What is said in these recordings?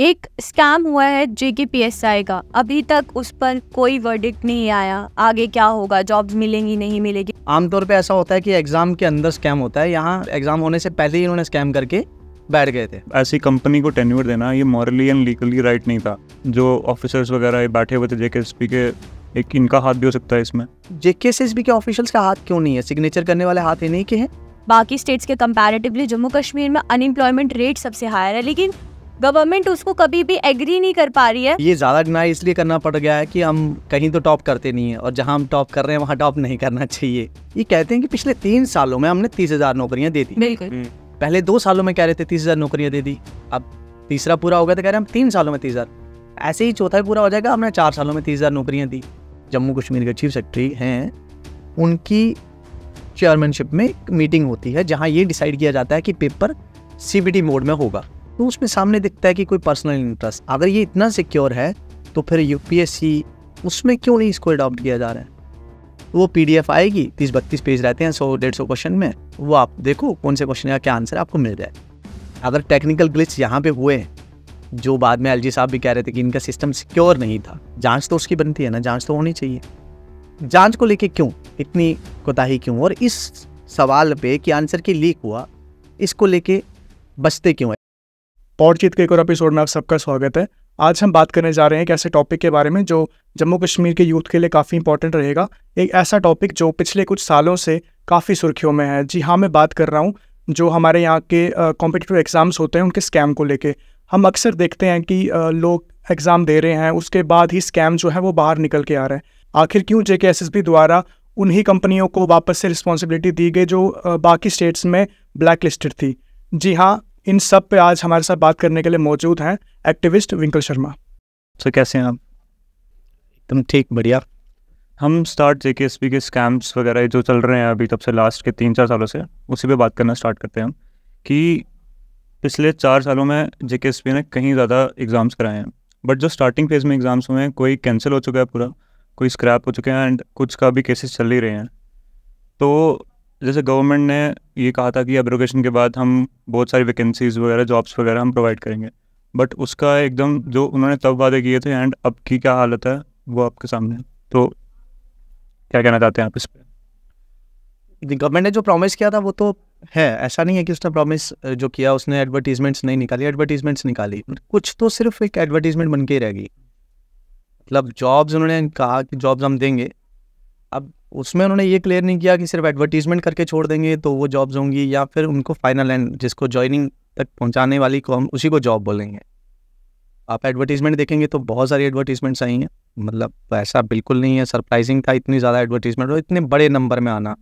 एक स्कैम हुआ है जेके पी एस आई का अभी तक उस पर कोई वर्डिक्ट नहीं आया आगे क्या होगा जॉब्स मिलेंगी नहीं मिलेगी आमतौर पे ऐसा होता है कि एग्जाम के अंदर स्कैम होता है यहाँ एग्जाम होने से पहले ही इन्होंने स्कैम करके बैठ गए थे ऐसी कंपनी को टेन्यूर देना ये मॉरली एंड लीगली राइट नहीं था जो ऑफिसर्स वगैरह बैठे हुए थे जेके के एक इनका हाथ भी हो सकता है इसमें जेके के ऑफिशियल्स का हाथ क्यों नहीं है सिग्नेचर करने वाले हाथ ही नहीं के हैं बाकी स्टेट्स के कंपैरेटिवली जम्मू कश्मीर में अनएम्प्लॉयमेंट रेट सबसे हायर है लेकिन गवर्नमेंट उसको कभी भी एग्री नहीं कर पा रही है ये ज्यादा डिनाई इसलिए करना पड़ गया है कि हम कहीं तो टॉप करते नहीं है और जहाँ हम टॉप कर रहे हैं वहाँ टॉप नहीं करना चाहिए ये कहते हैं कि पिछले तीन सालों में हमने तीस हजार नौकरियाँ दे दी बिल्कुल हम्म। पहले दो सालों में कह रहे थे तीस हजार नौकरियाँ दे दी अब तीसरा पूरा हो गया तो कह रहे हैं हम तीन सालों में तीस हजार ऐसे ही चौथा पूरा हो जाएगा हमने चार सालों में तीस हजार नौकरियाँ दी जम्मू कश्मीर के चीफ सेक्रेटरी हैं उनकी चेयरमैनशिप में मीटिंग होती है जहाँ ये डिसाइड किया जाता है कि पेपर सीबीटी मोड में होगा तो उसमें सामने दिखता है कि कोई पर्सनल इंटरेस्ट अगर ये इतना सिक्योर है तो फिर यूपीएससी उसमें क्यों नहीं इसको अडॉप्ट किया जा रहा है वो पी आएगी तीस बत्तीस पेज रहते हैं सौ डेढ़ सौ क्वेश्चन में वो आप देखो कौन से क्वेश्चन का क्या आंसर आपको मिल जाए अगर टेक्निकल ग्लिच यहाँ पे हुए जो बाद में एल साहब भी कह रहे थे कि इनका सिस्टम सिक्योर नहीं था जांच तो उसकी बनती है ना जांच तो होनी चाहिए जांच को लेके क्यों इतनी कोताही क्यों और इस सवाल पे कि आंसर की लीक हुआ इसको लेके बचते क्यों है पॉडचित के एक और एपिसोड में आप सबका स्वागत है आज हम बात करने जा रहे हैं एक ऐसे टॉपिक के बारे में जो जम्मू कश्मीर के यूथ के लिए काफ़ी इंपॉर्टेंट रहेगा एक ऐसा टॉपिक जो पिछले कुछ सालों से काफ़ी सुर्खियों में है जी हाँ मैं बात कर रहा हूँ जो हमारे यहाँ के कॉम्पिटिटिव एग्ज़ाम्स होते हैं उनके स्कैम को लेके हम अक्सर देखते हैं कि आ, लोग एग्ज़ाम दे रहे हैं उसके बाद ही स्कैम जो है वो बाहर निकल के आ रहे हैं आखिर क्यों जे द्वारा उन्हीं कंपनियों को वापस से रिस्पॉन्सिबिलिटी दी गई जो बाकी स्टेट्स में ब्लैक लिस्टेड थी जी हाँ इन सब पे आज हमारे साथ बात करने के लिए मौजूद हैं activist Vinkal Sharma sir so, कैसे हैं आप एकदम ठीक बढ़िया हम स्टार्ट जे के एस पी के स्कैम्स वगैरह जो चल रहे हैं अभी तब से लास्ट के तीन चार सालों से उसी पे बात करना स्टार्ट करते हैं हम कि पिछले चार सालों में जे के एस पी ने कहीं ज़्यादा एग्ज़ाम्स कराए हैं बट जो स्टार्टिंग फेज़ में एग्ज़ाम्स हुए हैं कोई कैंसिल हो चुका है पूरा कोई स्क्रैप हो चुके हैं एंड कुछ का भी केसेस चल ही रहे हैं तो जैसे गवर्नमेंट ने ये कहा था कि एब्रोगेशन के बाद हम बहुत सारी वैकेंसीज वगैरह जॉब्स वगैरह हम प्रोवाइड करेंगे बट उसका एकदम जो उन्होंने तब वादे किए थे एंड अब की क्या हालत है वो आपके सामने तो क्या कहना चाहते हैं आप इस पर गवर्नमेंट ने जो प्रॉमिस किया था वो तो है ऐसा नहीं है कि उसने प्रॉमिस जो किया उसने एडवर्टीजमेंट्स नहीं निकाली एडवर्टीजमेंट्स निकाली कुछ तो सिर्फ एक एडवर्टीजमेंट बन के रह गई मतलब जॉब्स उन्होंने कहा कि जॉब्स हम देंगे अब उसमें उन्होंने ये क्लियर नहीं किया कि सिर्फ एडवर्टीजमेंट करके छोड़ देंगे तो वो जॉब्स होंगी या फिर उनको फाइनल एंड जिसको ज्वाइनिंग तक पहुंचाने वाली को हम उसी को जॉब बोलेंगे आप एडवर्टीजमेंट देखेंगे तो बहुत सारी एडवर्टीजमेंट्स आई हैं मतलब ऐसा बिल्कुल नहीं है सरप्राइजिंग था इतनी ज़्यादा एडवर्टीजमेंट और इतने बड़े नंबर में आना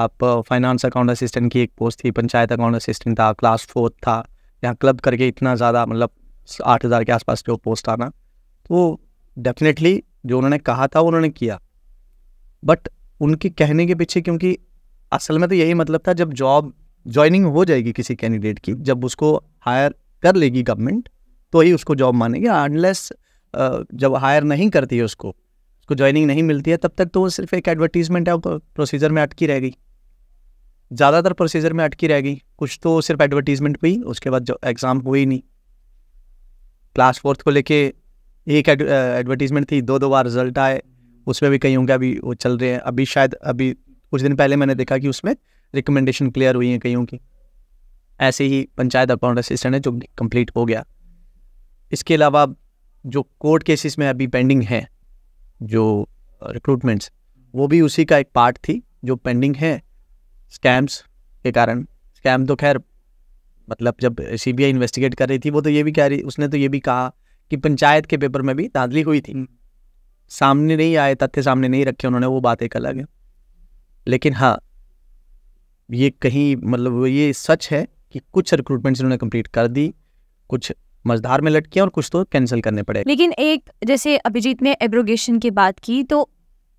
आप फाइनेंस अकाउंट असिस्टेंट की एक पोस्ट थी पंचायत अकाउंट असिस्टेंट था क्लास फोर्थ था यहाँ क्लब करके इतना ज़्यादा मतलब आठ हज़ार के आसपास जो पोस्ट आना तो डेफिनेटली जो उन्होंने कहा था उन्होंने किया बट उनके कहने के पीछे क्योंकि असल में तो यही मतलब था जब जॉब ज्वाइनिंग हो जाएगी किसी कैंडिडेट की जब उसको हायर कर लेगी गवर्नमेंट तो ही उसको जॉब मानेगी अनलेस जब हायर नहीं करती है उसको उसको ज्वाइनिंग नहीं मिलती है तब तक तो वो सिर्फ एक एडवर्टीजमेंट है प्रोसीजर में अटकी रह गई ज़्यादातर प्रोसीजर में अटकी रह गई कुछ तो सिर्फ एडवर्टीजमेंट पे ही उसके बाद जो एग्ज़ाम हुई ही नहीं क्लास फोर्थ को लेके एक एडवर्टीजमेंट थी दो दो बार रिजल्ट आए उसमें भी कईयों के अभी वो चल रहे हैं अभी शायद अभी कुछ दिन पहले मैंने देखा कि उसमें रिकमेंडेशन क्लियर हुई है कईयों की ऐसे ही पंचायत अकाउंट असिस्टेंट है जो कंप्लीट हो गया इसके अलावा जो कोर्ट केसेस में अभी पेंडिंग है जो रिक्रूटमेंट्स वो भी उसी का एक पार्ट थी जो पेंडिंग है स्कैम्स के कारण स्कैम तो खैर मतलब जब सी बी आई इन्वेस्टिगेट कर रही थी वो तो ये भी कह रही उसने तो ये भी कहा कि पंचायत के पेपर में भी दादली हुई थी हम्म। सामने नहीं आए तथ्य सामने नहीं रखे उन्होंने वो बात एक अलग है लेकिन हाँ ये कहीं मतलब ये सच है कि कुछ रिक्रूटमेंट उन्होंने कंप्लीट कर दी कुछ मजदार में लटकी और कुछ तो कैंसिल करने पड़े लेकिन एक जैसे अभिजीत ने एब्रोगेशन की बात की तो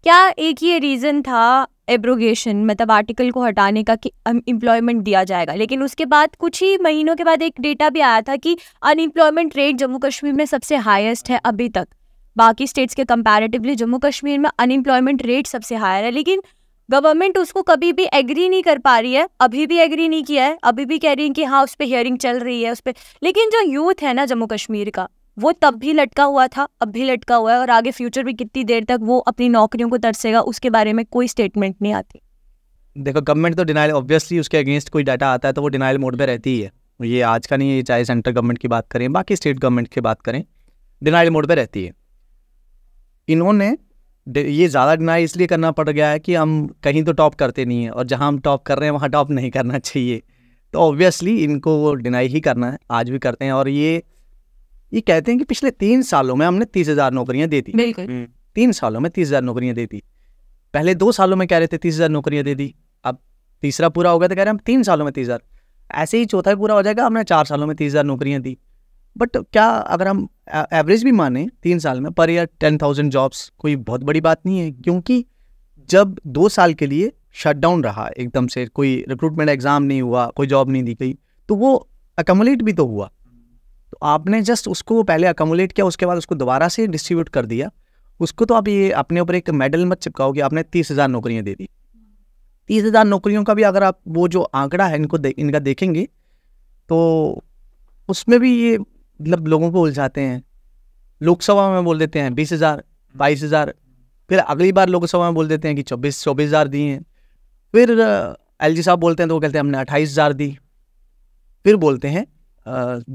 क्या एक ये रीज़न था एब्रोगेशन मतलब आर्टिकल को हटाने का कि एम्प्लॉयमेंट दिया जाएगा लेकिन उसके बाद कुछ ही महीनों के बाद एक डेटा भी आया था कि अनएम्प्लॉयमेंट रेट जम्मू कश्मीर में सबसे हाईएस्ट है अभी तक बाकी स्टेट्स के कंपैरेटिवली जम्मू कश्मीर में अनएम्प्लॉयमेंट रेट सबसे हायर है लेकिन गवर्नमेंट उसको कभी भी एग्री नहीं कर पा रही है अभी भी एग्री नहीं किया है अभी भी कह रही है कि हाँ उस पर हियरिंग चल रही है उस पर लेकिन जो यूथ है ना जम्मू कश्मीर का वो तब भी लटका हुआ था अब भी लटका हुआ है और आगे फ्यूचर में कितनी देर तक वो अपनी नौकरियों को तरसेगा उसके बारे में कोई स्टेटमेंट नहीं आती देखो गवर्नमेंट तो डिनाइल ऑब्वियसली उसके अगेंस्ट कोई डाटा आता है तो वो डिनाइल मोड में रहती है ये आज का नहीं है चाहे सेंट्रल गवर्नमेंट की बात करें बाकी स्टेट गवर्नमेंट की बात करें डिनाइल मोड पर रहती है इन्होंने ये ज़्यादा डिनाई इसलिए करना पड़ गया है कि हम कहीं तो टॉप करते नहीं हैं और जहाँ हम टॉप कर रहे हैं वहाँ टॉप नहीं करना चाहिए तो ऑब्वियसली इनको वो डिनाई ही करना है आज भी करते हैं और ये ये कहते हैं कि पिछले तीन सालों में हमने तीस हज़ार नौकरियाँ दे दी हम्म। तीन सालों में तीस हज़ार नौकरियाँ दे दी पहले दो सालों में कह रहे थे तीस हज़ार नौकरियाँ दे दी अब तीसरा पूरा हो गया तो कह रहे हैं हम तीन सालों में तीस हज़ार ऐसे ही चौथा पूरा हो जाएगा हमने चार सालों में तीस हज़ार नौकरियाँ दी बट क्या अगर हम एवरेज भी माने तीन साल में per year ten thousand jobs कोई बहुत बड़ी बात नहीं है क्योंकि जब दो साल के लिए शटडाउन रहा एकदम से कोई रिक्रूटमेंट एग्ज़ाम नहीं हुआ कोई जॉब नहीं दी गई तो वो अकोमोलेट भी तो हुआ तो आपने जस्ट उसको पहले अकोमोलेट किया उसके बाद उसको दोबारा से डिस्ट्रीब्यूट कर दिया उसको तो आप ये अपने ऊपर एक मेडल मत चिपकाओ कि आपने तीस हज़ार नौकरियाँ दे दी तीस हज़ार नौकरियों का भी अगर आप वो जो आंकड़ा है इनको दे, इनका देखेंगे तो उसमें भी ये मतलब लोगों को उलझाते हैं लोकसभा में बोल देते हैं बीस हज़ार बाईस हज़ार फिर अगली बार लोकसभा में बोल देते हैं कि चौबीस चौबीस हज़ार दिए हैं फिर एल जी साहब बोलते हैं तो वो कहते हैं हमने अट्ठाईस हज़ार दी फिर बोलते हैं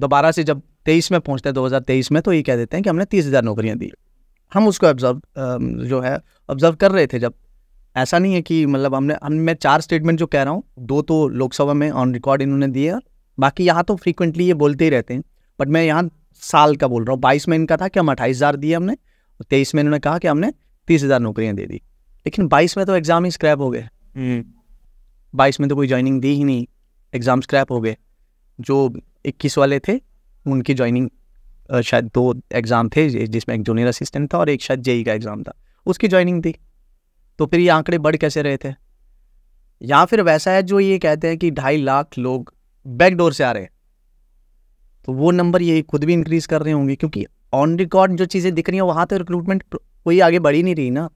दोबारा से जब तेईस में पहुंचते हैं दो हज़ार तेईस में तो ये कह देते हैं कि हमने तीस हज़ार नौकरियाँ दी हम उसको ऑब्जर्व जो है ऑब्जर्व कर रहे थे जब ऐसा नहीं है कि मतलब हमने हम मैं चार स्टेटमेंट जो कह रहा हूँ दो तो लोकसभा में ऑन रिकॉर्ड इन्होंने दिए और बाकी यहाँ तो फ्रीक्वेंटली ये बोलते ही रहते हैं बट मैं यहाँ साल का बोल रहा हूँ बाईस में इनका था कि हम अट्ठाईस हज़ार दिए हमने और तेईस में इन्होंने कहा कि हमने तीस हज़ार नौकरियाँ दे दी लेकिन बाईस में तो एग्ज़ाम ही स्क्रैप हो गए हम्म। बाईस में तो कोई ज्वाइनिंग दी ही नहीं एग्ज़ाम स्क्रैप हो गए जो इक्कीस वाले थे उनकी ज्वाइनिंग शायद दो एग्ज़ाम थे जिसमें एक जूनियर असिस्टेंट था और एक शायद जेई का एग्ज़ाम था उसकी ज्वाइनिंग थी तो फिर ये आंकड़े बढ़ कैसे रहे थे या फिर वैसा है जो ये कहते हैं कि ढाई लाख लोग बैकडोर से आ रहे हैं तो वो नंबर ये खुद भी इंक्रीज़ कर रहे होंगे क्योंकि ऑन रिकॉर्ड जो चीज़ें दिख रही हैं वहाँ तो रिक्रूटमेंट कोई आगे बढ़ी नहीं रही ना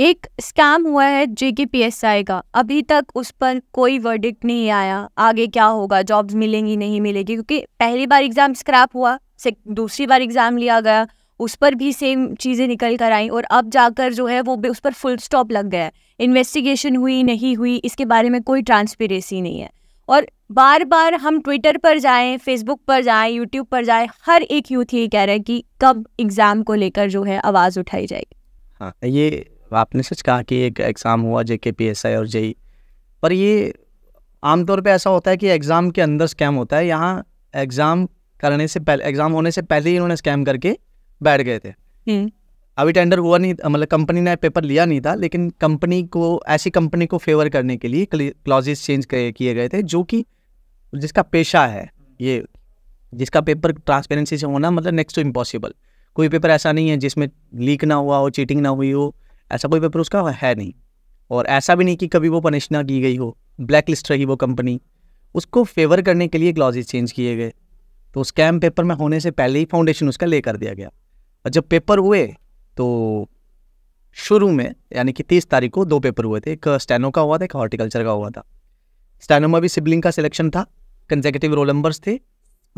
एक स्कैम हुआ है जेकेपीएसआई का अभी तक उस पर कोई वर्डिक्ट नहीं आया आगे क्या होगा जॉब्स मिलेंगी नहीं मिलेगी क्योंकि पहली बार एग्ज़ाम स्क्रैप हुआ दूसरी बार एग्ज़ाम लिया गया उस पर भी सेम चीज़ें निकल कर आई और अब जाकर जो है वो उस पर फुल स्टॉप लग गया है इन्वेस्टिगेशन हुई नहीं हुई इसके बारे में कोई ट्रांसपेरेंसी नहीं है और बार बार हम ट्विटर पर जाएं फेसबुक पर जाएं यूट्यूब पर जाएं हर एक यूथ ये कह रहा है कि कब एग्ज़ाम को लेकर जो है आवाज़ उठाई जाएगी हाँ ये आपने सच कहा कि एक एग्ज़ाम हुआ जे के पी एस आई और जेई e, पर ये आमतौर पे ऐसा होता है कि एग्ज़ाम के अंदर स्कैम होता है यहाँ एग्ज़ाम करने से पहले एग्ज़ाम होने से पहले ही उन्होंने स्कैम करके बैठ गए थे हम्म। अभी टेंडर हुआ नहीं मतलब कंपनी ने पेपर लिया नहीं था लेकिन कंपनी को ऐसी कंपनी को फेवर करने के लिए क्लॉजेस चेंज किए गए थे जो कि जिसका पेशा है ये जिसका पेपर ट्रांसपेरेंसी से होना मतलब नेक्स्ट टू इम्पॉसिबल कोई पेपर ऐसा नहीं है जिसमें लीक ना हुआ हो चीटिंग ना हुई हो ऐसा कोई पेपर उसका है नहीं और ऐसा भी नहीं कि कभी वो पनिश ना की गई हो ब्लैक लिस्ट रही वो कंपनी उसको फेवर करने के लिए क्लॉजेज चेंज किए गए तो स्कैम पेपर में होने से पहले ही फाउंडेशन उसका ले कर दिया गया और जब पेपर हुए तो शुरू में यानी कि तीस तारीख को दो पेपर हुए थे एक स्टेनो का हुआ था एक हॉर्टिकल्चर का हुआ था स्टेनो में भी सिबलिंग का सिलेक्शन था कंजेकेटिव रोल नंबर्स थे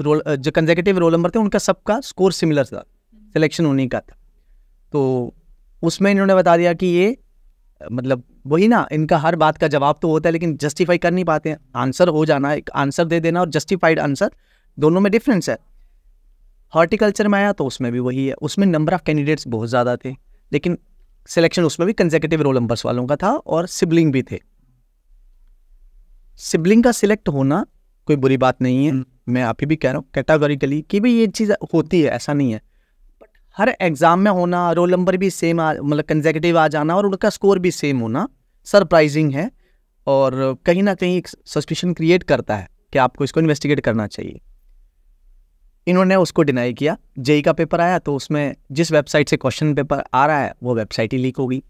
रोल जो कंजेकेटिव रोल नंबर थे उनका सबका स्कोर सिमिलर था सिलेक्शन उन्हीं का था तो उसमें इन्होंने बता दिया कि ये मतलब वही ना इनका हर बात का जवाब तो होता है लेकिन जस्टिफाई कर नहीं पाते आंसर हो जाना एक आंसर दे देना और जस्टिफाइड आंसर दोनों में डिफरेंस है हॉर्टिकल्चर में आया तो उसमें भी वही है उसमें नंबर ऑफ़ कैंडिडेट्स बहुत ज़्यादा थे लेकिन सिलेक्शन उसमें भी कंजेकेटिव रोल नंबर्स वालों का था और सिबलिंग भी थे सिबलिंग का सिलेक्ट होना कोई बुरी बात नहीं है हम्म। मैं ही भी कह रहा हूँ कैटागोरिकली कि भाई ये चीज़ होती है ऐसा नहीं है बट हर एग्ज़ाम में होना रोल नंबर भी सेम मतलब कंजेकटिव आ जाना और उनका स्कोर भी सेम होना सरप्राइजिंग है और कहीं ना कहीं एक सस्पिशन क्रिएट करता है कि आपको इसको इन्वेस्टिगेट करना चाहिए इन्होंने उसको डिनाई किया जेई e e का पेपर आया तो उसमें जिस वेबसाइट से क्वेश्चन पेपर आ रहा है वो वेबसाइट ही लीक होगी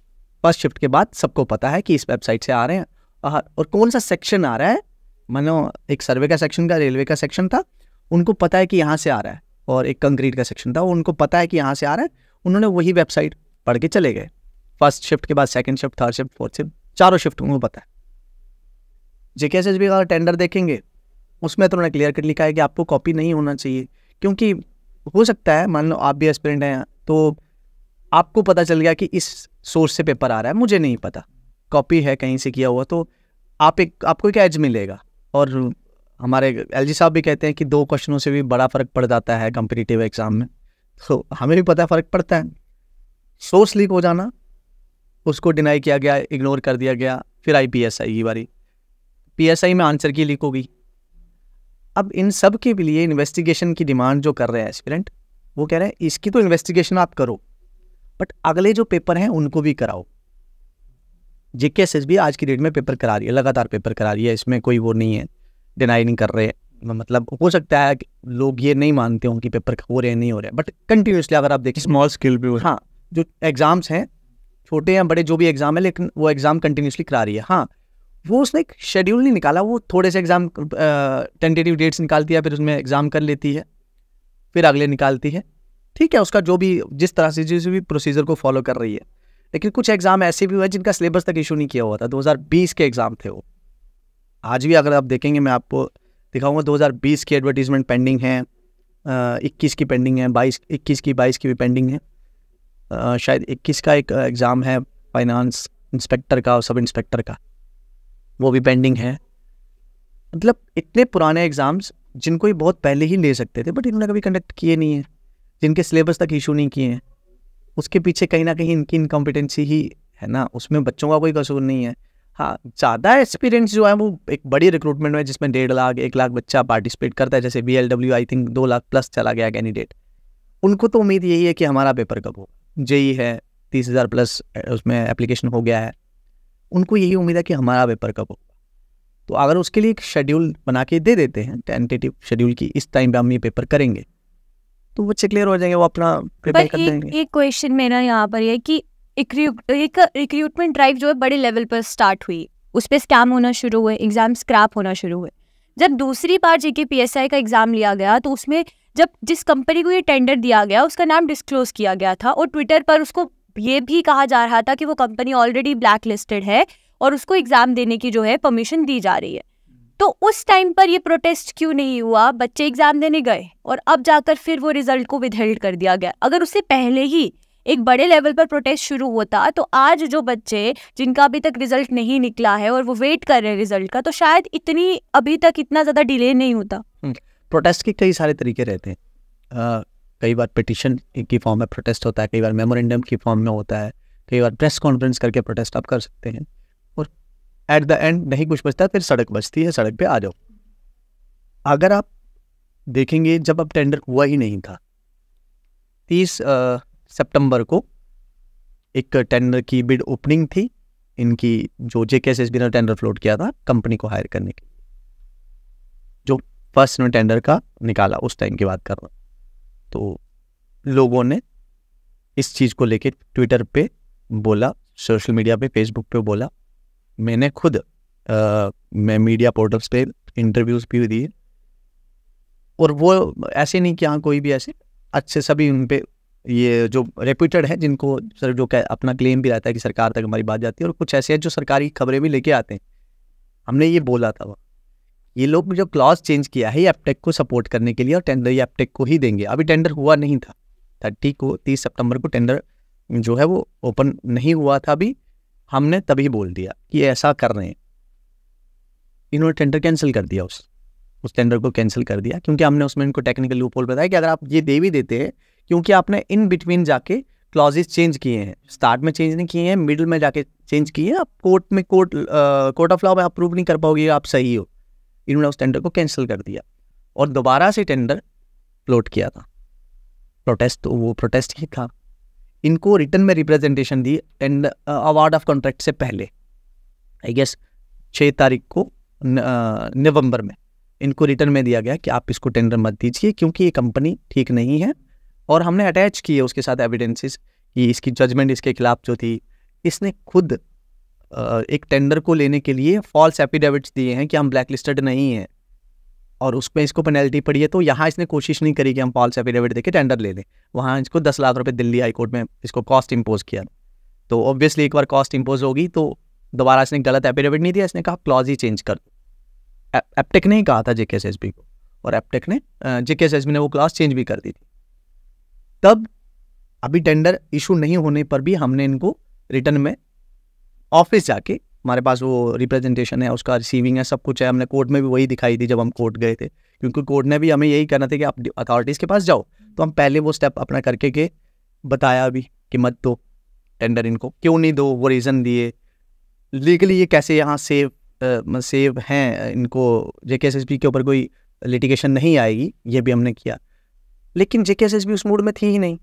फर्स्ट शिफ्ट के बाद सबको पता है कि इस वेबसाइट से आ रहे हैं और कौन सा सेक्शन आ रहा है मानो एक सर्वे का सेक्शन का रेलवे का सेक्शन था उनको पता है कि यहाँ से आ रहा है और एक कंक्रीट का सेक्शन था उनको पता है कि यहाँ से आ रहा है उन्होंने वही वेबसाइट पढ़ के चले गए फर्स्ट शिफ्ट के बाद second shift third shift fourth shift चारों शिफ्ट उनको पता है जेके एस एस बी का टेंडर देखेंगे उसमें तो उन्होंने क्लियर कट लिखा है कि आपको कॉपी नहीं होना चाहिए क्योंकि हो सकता है मान लो आप भी एस्पिरेंट हैं तो आपको पता चल गया कि इस सोर्स से पेपर आ रहा है मुझे नहीं पता कॉपी है कहीं से किया हुआ तो आप एक आपको एक एज मिलेगा और हमारे एल साहब भी कहते हैं कि दो क्वेश्चनों से भी बड़ा फ़र्क पड़ जाता है कंपिटिटिव एग्ज़ाम में तो हमें भी पता है फ़र्क पड़ता है सोर्स लीक हो जाना उसको डिनाई किया गया इग्नोर कर दिया गया फिर आई पी एस आई की बारी पी एस आई में आंसर की लीक होगी अब इन सब के लिए इन्वेस्टिगेशन की डिमांड जो कर रहे हैं एस्पिरेंट वो कह रहे हैं इसकी तो इन्वेस्टिगेशन आप करो बट अगले जो पेपर हैं उनको भी कराओ जेके एस एस भी आज की डेट में पेपर करा रही है लगातार पेपर करा रही है इसमें कोई वो नहीं है डिनाई नहीं कर रहे मतलब हो सकता है कि लोग ये नहीं मानते हों कि पेपर हो रहे हैं नहीं हो रहे बट कंटिन्यूसली अगर आप देखें स्मॉल स्किल पे हाँ जो एग्ज़ाम्स हैं छोटे या बड़े जो भी एग्ज़ाम है लेकिन वो एग्ज़ाम कंटिन्यूसली करा रही है हाँ वो उसने एक शेड्यूल नहीं निकाला वो थोड़े से एग्ज़ाम टेंटेटिव डेट्स निकालती है फिर उसमें एग्ज़ाम कर लेती है फिर अगले निकालती है ठीक है उसका जो भी जिस तरह से जिस भी प्रोसीजर को फॉलो कर रही है लेकिन कुछ एग्ज़ाम ऐसे भी हुए जिनका सिलेबस तक इशू नहीं किया हुआ था 2020 के एग्ज़ाम थे वो आज भी अगर आप देखेंगे मैं आपको दिखाऊंगा 2020 की एडवर्टीज़मेंट पेंडिंग है इक्कीस की पेंडिंग है बाईस इक्कीस की बाईस की भी पेंडिंग है शायद इक्कीस का एक एग्ज़ाम है फाइनेंस इंस्पेक्टर का और सब इंस्पेक्टर का वो भी पेंडिंग है मतलब इतने पुराने एग्ज़ाम्स जिनको ये बहुत पहले ही ले सकते थे बट इन्होंने कभी कंडक्ट किए नहीं है जिनके सिलेबस तक इशू नहीं किए हैं उसके पीछे कहीं ना कहीं इनकी इनकॉम्पिटेंसी ही है ना उसमें बच्चों का कोई कसूर नहीं है हाँ ज़्यादा एक्सपीरियंस जो है वो एक बड़ी रिक्रूटमेंट में जिसमें डेढ़ लाख एक लाख बच्चा पार्टिसिपेट करता है जैसे B L W I think दो लाख प्लस चला गया कैंडिडेट उनको तो उम्मीद यही है कि हमारा पेपर कब होगा जेई e है तीस हज़ार प्लस उसमें एप्लीकेशन हो गया है उनको यही उम्मीद है कि हमारा पेपर कब होगा तो अगर उसके लिए एक शेड्यूल बना के दे देते हैं टेंटेटिव शेड्यूल की इस टाइम पर हम ये पेपर करेंगे तो वो क्लियर हो जाएंगे वो अपना प्रिपेयर कर देंगे एक क्वेश्चन मेरा यहाँ पर है कि एक रिक्रूटमेंट ड्राइव जो है बड़े लेवल पर स्टार्ट हुई उस पर स्कैम होना शुरू हुए एग्जाम स्क्रैप होना शुरू हुए जब दूसरी बार जेके पी एस आई का एग्ज़ाम लिया गया तो उसमें जब जिस कंपनी को ये टेंडर दिया गया उसका नाम डिस्क्लोज किया गया था और ट्विटर पर उसको ये भी कहा जा रहा था कि वो कंपनी ऑलरेडी ब्लैक लिस्टेड है और उसको एग्ज़ाम देने की जो है परमिशन दी जा रही है तो उस टाइम पर ये प्रोटेस्ट क्यों नहीं हुआ बच्चे एग्जाम देने गए और अब जाकर फिर वो रिजल्ट को विधेल्ड कर दिया गया अगर उससे पहले ही एक बड़े लेवल पर प्रोटेस्ट शुरू होता तो आज जो बच्चे जिनका अभी तक रिजल्ट नहीं निकला है और वो वेट कर रहे हैं रिजल्ट का तो शायद इतनी अभी तक इतना ज़्यादा डिले नहीं होता प्रोटेस्ट हम्म, के कई सारे तरीके रहते हैं कई बार पिटिशन की फॉर्म में प्रोटेस्ट होता है कई बार मेमोरेंडम की फॉर्म में होता है कई बार प्रेस कॉन्फ्रेंस करके प्रोटेस्ट आप कर सकते हैं एट द एंड नहीं कुछ बचता फिर सड़क बचती है सड़क पे आ जाओ अगर आप देखेंगे जब अब टेंडर हुआ ही नहीं था तीस सितंबर को एक टेंडर की बिड ओपनिंग थी इनकी जो जे के एस ने टेंडर फ्लोट किया था कंपनी को हायर करने के जो फर्स्ट ने टेंडर का निकाला उस टाइम की बात कर रहा तो लोगों ने इस चीज़ को लेके ट्विटर पे बोला सोशल मीडिया पे फेसबुक पे बोला मैंने खुद आ, मैं मीडिया पोर्टल्स पे इंटरव्यूज भी दिए और वो ऐसे नहीं कि हाँ कोई भी ऐसे अच्छे सभी उन पर ये जो रेप्यूटेड है जिनको सर जो अपना क्लेम भी रहता है कि सरकार तक हमारी बात जाती है और कुछ ऐसे हैं जो सरकारी खबरें भी लेके आते हैं हमने ये बोला था वहाँ ये लोग जो क्लॉज चेंज किया है ये एपटेक को सपोर्ट करने के लिए और टेंडर ये एपटेक को ही देंगे अभी टेंडर हुआ नहीं था थर्टी को तीस सितंबर को टेंडर जो है वो ओपन नहीं हुआ था अभी हमने तभी बोल दिया कि ऐसा कर रहे हैं इन्होंने टेंडर कैंसिल कर दिया उस उस टेंडर को कैंसिल कर दिया क्योंकि हमने उसमें इनको टेक्निकल लूप बताया कि अगर आप ये दे भी देते हैं क्योंकि आपने इन बिटवीन जाके क्लॉजेस चेंज किए हैं स्टार्ट में चेंज नहीं किए हैं मिडिल में जाके चेंज किए हैं आप कोर्ट में कोर्ट कोर्ट ऑफ लॉ में आप प्रूव नहीं कर पाओगे आप सही हो इन्होंने उस टेंडर को कैंसिल कर दिया और दोबारा से टेंडर प्लॉट किया था प्रोटेस्ट तो वो प्रोटेस्ट ही था इनको रिटर्न में रिप्रेजेंटेशन दी एंड अवार्ड ऑफ कॉन्ट्रैक्ट से पहले आई गेस छः तारीख को नवंबर में इनको रिटर्न में दिया गया कि आप इसको टेंडर मत दीजिए क्योंकि ये कंपनी ठीक नहीं है और हमने अटैच किए उसके साथ एविडेंसेस कि इसकी जजमेंट इसके खिलाफ जो थी इसने खुद एक टेंडर को लेने के लिए फॉल्स एफिडेविट्स दिए हैं कि हम ब्लैक नहीं हैं और उसमें इसको पेनल्टी पड़ी है तो यहाँ इसने कोशिश नहीं करी कि हम फॉल्स एफिडेविट देखे टेंडर ले लें वहाँ इसको दस लाख रुपये दिल्ली हाईकोर्ट में इसको कॉस्ट इम्पोज किया तो ऑब्वियसली एक बार कॉस्ट इम्पोज होगी तो दोबारा इसने गलत एफिडेविट नहीं दिया इसने कहा क्लॉज ही चेंज कर दो एपटेक ने ही कहा था जेके को और एपटेक ने जेके ने वो क्लॉज चेंज भी कर दी थी तब अभी टेंडर इशू नहीं होने पर भी हमने इनको रिटर्न में ऑफिस जाके हमारे पास वो रिप्रेजेंटेशन है उसका रिसीविंग है सब कुछ है हमने कोर्ट में भी वही दिखाई थी जब हम कोर्ट गए थे क्योंकि कोर्ट ने भी हमें यही कहना था कि आप अथॉरिटीज़ के पास जाओ तो हम पहले वो स्टेप अपना करके के बताया अभी कि मत दो टेंडर इनको क्यों नहीं दो वो रीज़न दिए लीगली ये कैसे यहाँ सेव आ, सेव हैं इनको जे के ऊपर कोई लिटिगेशन नहीं आएगी ये भी हमने किया लेकिन जे उस मूड में थी ही नहीं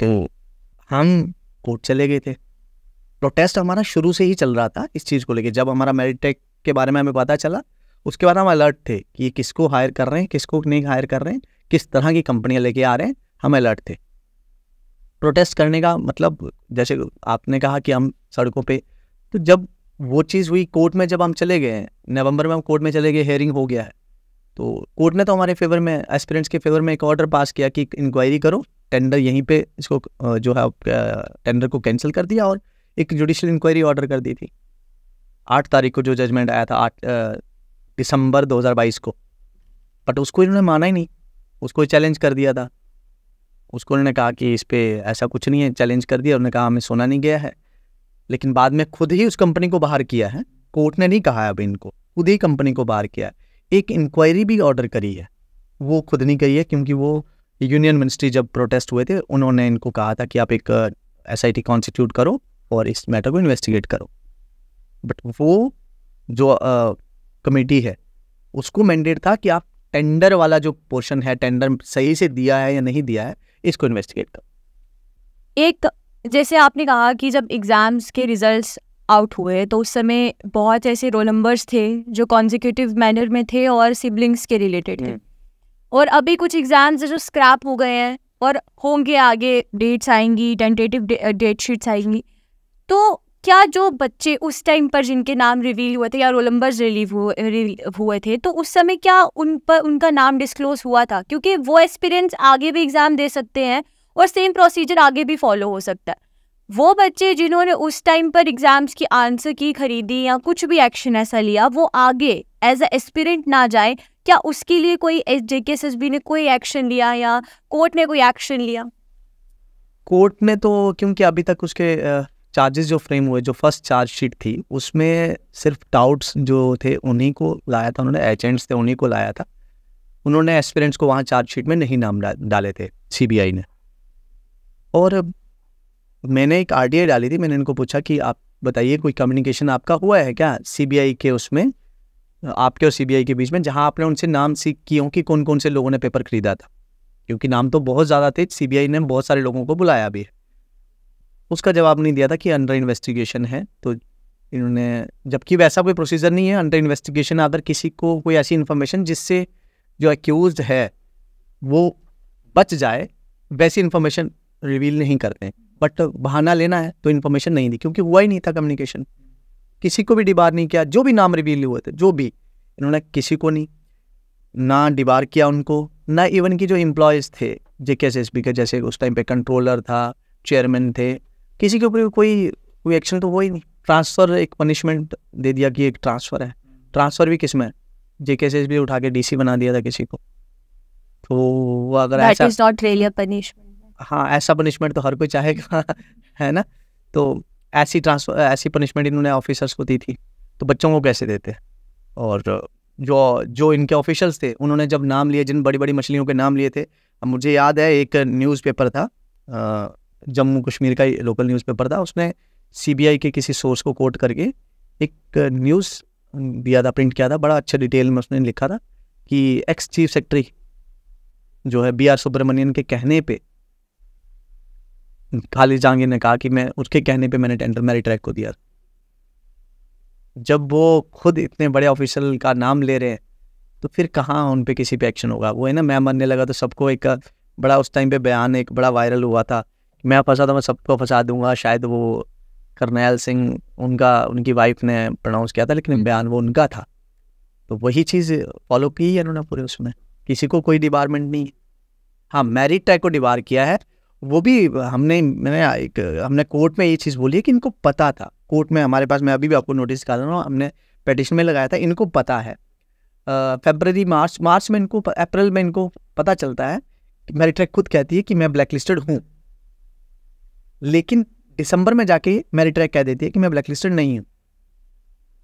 तो हम कोर्ट चले गए थे प्रोटेस्ट हमारा शुरू से ही चल रहा था इस चीज़ को लेकर जब हमारा मेरिट के बारे में हमें पता चला उसके बाद हम अलर्ट थे कि ये किसको हायर कर रहे हैं किसको नहीं हायर कर रहे हैं किस तरह की कंपनियाँ लेके आ रहे हैं हम अलर्ट थे प्रोटेस्ट करने का मतलब जैसे आपने कहा कि हम सड़कों पे तो जब वो चीज़ हुई कोर्ट में जब हम चले गए नवंबर में हम कोर्ट में चले गए हेयरिंग हो गया है तो कोर्ट ने तो हमारे फेवर में एस्पिरेंट्स के फेवर में एक ऑर्डर पास किया कि इंक्वायरी करो टेंडर यहीं पे इसको जो है टेंडर को कैंसिल कर दिया और एक जुडिशल इंक्वायरी ऑर्डर कर दी थी आठ तारीख को जो जजमेंट आया था आठ दिसंबर 2022 को बट उसको इन्होंने माना ही नहीं उसको चैलेंज कर दिया था उसको उन्होंने कहा कि इस पर ऐसा कुछ नहीं है चैलेंज कर दिया उन्होंने कहा हमें सोना नहीं गया है लेकिन बाद में खुद ही उस कंपनी को बाहर किया है कोर्ट ने नहीं कहा है अब इनको खुद ही कंपनी को बाहर किया है एक इंक्वायरी भी ऑर्डर करी है वो खुद नहीं करी है क्योंकि वो यूनियन मिनिस्ट्री जब प्रोटेस्ट हुए थे उन्होंने इनको कहा था कि आप एक एस आई टी कॉन्स्टिट्यूट करो और इस मैटर को इन्वेस्टिगेट करो बट वो जो कमेटी है उसको मैंडेट था कि आप टेंडर वाला जो पोर्शन है टेंडर सही से दिया है या नहीं दिया है इसको इन्वेस्टिगेट करो एक जैसे आपने कहा कि जब एग्ज़ाम्स के रिजल्ट्स आउट हुए तो उस समय बहुत ऐसे रोल नंबर्स थे जो कॉन्जिक्यूटिव मैनर में थे और सिबलिंग्स के रिलेटेड थे हम्म। और अभी कुछ एग्ज़ाम्स जो स्क्रैप हो गए हैं और होंगे आगे डेट्स आएंगी टेंटेटिव डेट शीट्स आएंगी तो क्या जो बच्चे उस टाइम पर जिनके नाम रिवील हुए थे या रोल नंबर्स रिलीव हुए थे तो उस समय क्या उन पर उनका नाम डिस्क्लोज हुआ था क्योंकि वो एक्सपीरियंस आगे भी एग्ज़ाम दे सकते हैं और सेम प्रोसीजर आगे भी फॉलो हो सकता है वो बच्चे जिन्होंने उस टाइम पर एग्ज़ाम्स की आंसर की खरीदी या कुछ भी एक्शन ऐसा लिया वो आगे एज अ एस्पिरेंट ना जाए क्या उसके लिए कोई जे के एस एस बी ने कोई एक्शन लिया या कोर्ट ने कोई एक्शन लिया कोर्ट ने तो क्योंकि अभी तक उसके चार्जेस जो फ्रेम हुए जो फर्स्ट चार्ज शीट थी उसमें सिर्फ डाउट्स जो थे उन्हीं को लाया था उन्होंने एजेंट्स थे उन्हीं को लाया था उन्होंने एस्पिरेंट्स को वहाँ चार्ज शीट में नहीं नाम डाले थे सी ने और मैंने एक आर डाली थी मैंने इनको पूछा कि आप बताइए कोई कम्युनिकेशन आपका हुआ है क्या सी के उसमें आपके और सीबीआई के बीच में जहाँ आपने उनसे नाम सीख किया कि कौन कौन से लोगों ने पेपर खरीदा था क्योंकि नाम तो बहुत ज़्यादा थे सीबीआई ने बहुत सारे लोगों को बुलाया भी है उसका जवाब नहीं दिया था कि अंडर इन्वेस्टिगेशन है तो इन्होंने जबकि वैसा कोई प्रोसीजर नहीं है अंडर इन्वेस्टिगेशन अगर किसी को कोई ऐसी इन्फॉर्मेशन जिससे जो एक्यूज है वो बच जाए वैसी इन्फॉर्मेशन रिवील नहीं करते बट बहाना लेना है तो इन्फॉर्मेशन नहीं दी क्योंकि हुआ ही नहीं था कम्युनिकेशन किसी को भी डिबार नहीं किया जो भी नाम रिवील हुए थे जो भी इन्होंने किसी को नहीं ना डिबार किया उनको ना इवन की जो इम्प्लॉयज़ थे जे के के जैसे उस टाइम पे कंट्रोलर था चेयरमैन थे किसी के ऊपर कोई एक्शन तो हो ही नहीं ट्रांसफ़र एक पनिशमेंट दे दिया कि एक ट्रांसफ़र है ट्रांसफ़र भी किस में से भी उठा के डीसी बना दिया था किसी को तो वो अगर हाँ ऐसा पनिशमेंट तो हर कोई चाहेगा है ना तो ऐसी ट्रांसफर ऐसी पनिशमेंट इन्होंने ऑफिसर्स को दी थी तो बच्चों को कैसे देते और जो जो इनके ऑफिशल्स थे उन्होंने जब नाम लिए जिन बड़ी बड़ी मछलियों के नाम लिए थे अब मुझे याद है एक न्यूज़पेपर था जम्मू कश्मीर का लोकल न्यूज़पेपर था उसने सीबीआई के किसी सोर्स को कोट करके एक न्यूज़ दिया था प्रिंट किया था बड़ा अच्छा डिटेल में उसने लिखा था कि एक्स चीफ सेक्रेटरी जो है बी आर सुब्रमण्यन के कहने पे खालिद जहांगीर ने कहा कि मैं उसके कहने पे मैंने टेंडर मैरिट ट्रैक को दिया जब वो खुद इतने बड़े ऑफिशियल का नाम ले रहे हैं तो फिर कहाँ उन पर किसी पे एक्शन होगा वो है ना मैं मरने लगा तो सबको एक बड़ा उस टाइम पे बयान एक बड़ा वायरल हुआ था मैं फंसा था मैं सबको फंसा दूंगा शायद वो करनैल सिंह उनका उनकी वाइफ ने प्रोनाउंस किया था लेकिन हम्म। बयान वो उनका था तो वही चीज़ फॉलो की है उन्होंने पूरे उसमें किसी को कोई डिपार्टमेंट नहीं है हाँ मैरिट टाइप को डिबार किया है वो भी हमने मैंने एक हमने कोर्ट में ये चीज़ बोली है कि इनको पता था कोर्ट में हमारे पास मैं अभी भी आपको नोटिस कर रहा हूँ हमने पटिशन में लगाया था इनको पता है फेबररी मार्च मार्च में इनको अप्रैल में इनको पता चलता है मैरिट ट्रैक खुद कहती है कि मैं ब्लैक लिस्टेड हूँ लेकिन दिसंबर में जाके मेरी ट्रैक कह देती है कि मैं ब्लैक लिस्टेड नहीं हूँ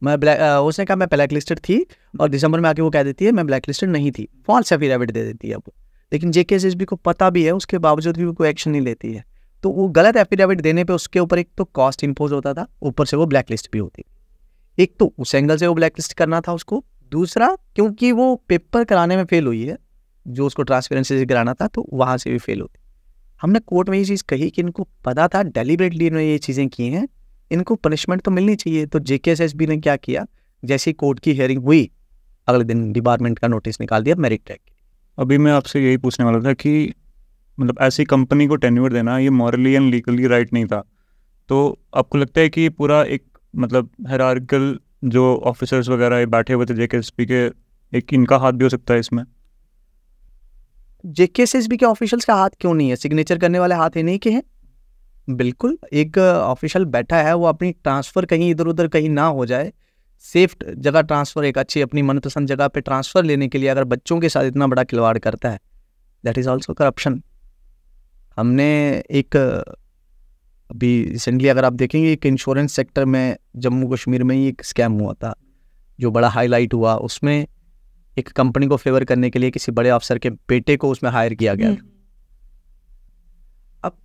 मैं ब्लैक उसने कहा मैं ब्लैक लिस्टेड थी और दिसंबर में आके वो कह देती है मैं ब्लैक लिस्टेड नहीं थी फॉल्स एफिडेविट दे देती है अब लेकिन जेके एस को पता भी है उसके बावजूद भी वो कोई एक्शन नहीं लेती है तो वो गलत एफिडेविट देने पे उसके ऊपर एक तो कॉस्ट इम्पोज होता था ऊपर से वो ब्लैक लिस्ट भी होती एक तो उस एंगल से वो ब्लैक लिस्ट करना था उसको दूसरा क्योंकि वो पेपर कराने में फेल हुई है जो उसको ट्रांसपेरेंसी से कराना था तो वहाँ से भी फेल होती हमने कोर्ट में ये चीज़ कही कि इनको पता था डेलीबरेटली इन्होंने ये चीज़ें की हैं इनको पनिशमेंट तो मिलनी चाहिए तो जेके ने क्या किया जैसे कोर्ट की हेयरिंग हुई अगले दिन डिपार्टमेंट का नोटिस निकाल दिया मेरिट ट्रैक अभी मैं आपसे यही पूछने वाला था कि मतलब ऐसी कंपनी को टेन्यूर देना ये मॉरली एंड लीगली राइट नहीं था तो आपको लगता है कि पूरा एक मतलब हेरार्कल जो ऑफिसर्स वगैरह बैठे हुए थे जेके के एक इनका हाथ भी हो सकता है इसमें जेके एस के ऑफिशियल्स का हाथ क्यों नहीं है सिग्नेचर करने वाले हाथ इन्हीं के हैं बिल्कुल एक ऑफिशियल uh, बैठा है वो अपनी ट्रांसफ़र कहीं इधर उधर कहीं ना हो जाए सेफ जगह ट्रांसफ़र एक अच्छी अपनी मनपसंद जगह पे ट्रांसफ़र लेने के लिए अगर बच्चों के साथ इतना बड़ा खिलवाड़ करता है दैट इज़ ऑल्सो करप्शन हमने एक uh, अभी रिसेंटली अगर आप देखेंगे एक इंश्योरेंस सेक्टर में जम्मू कश्मीर में ही एक स्कैम हुआ था जो बड़ा हाईलाइट हुआ उसमें एक कंपनी को फेवर करने के लिए किसी बड़े अफसर के बेटे को उसमें हायर किया गया हम्म। अब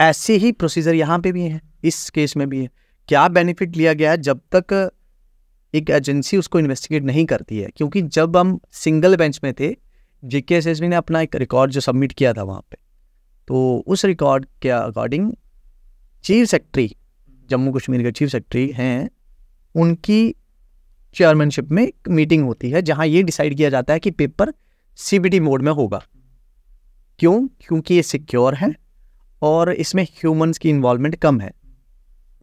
ऐसे ही प्रोसीजर यहाँ पे भी है इस केस में भी है क्या बेनिफिट लिया गया जब तक एक एजेंसी उसको इन्वेस्टिगेट नहीं करती है क्योंकि जब हम सिंगल बेंच में थे जेके एस ने अपना एक रिकॉर्ड जो सबमिट किया था वहाँ पे तो उस रिकॉर्ड के according chief secretary Jammu Kashmir के चीफ सेक्रेटरी हैं उनकी चेयरमैनशिप में एक मीटिंग होती है जहां ये डिसाइड किया जाता है कि पेपर सीबीटी मोड में होगा क्यों क्योंकि ये सिक्योर है और इसमें ह्यूमंस की इन्वॉल्वमेंट कम है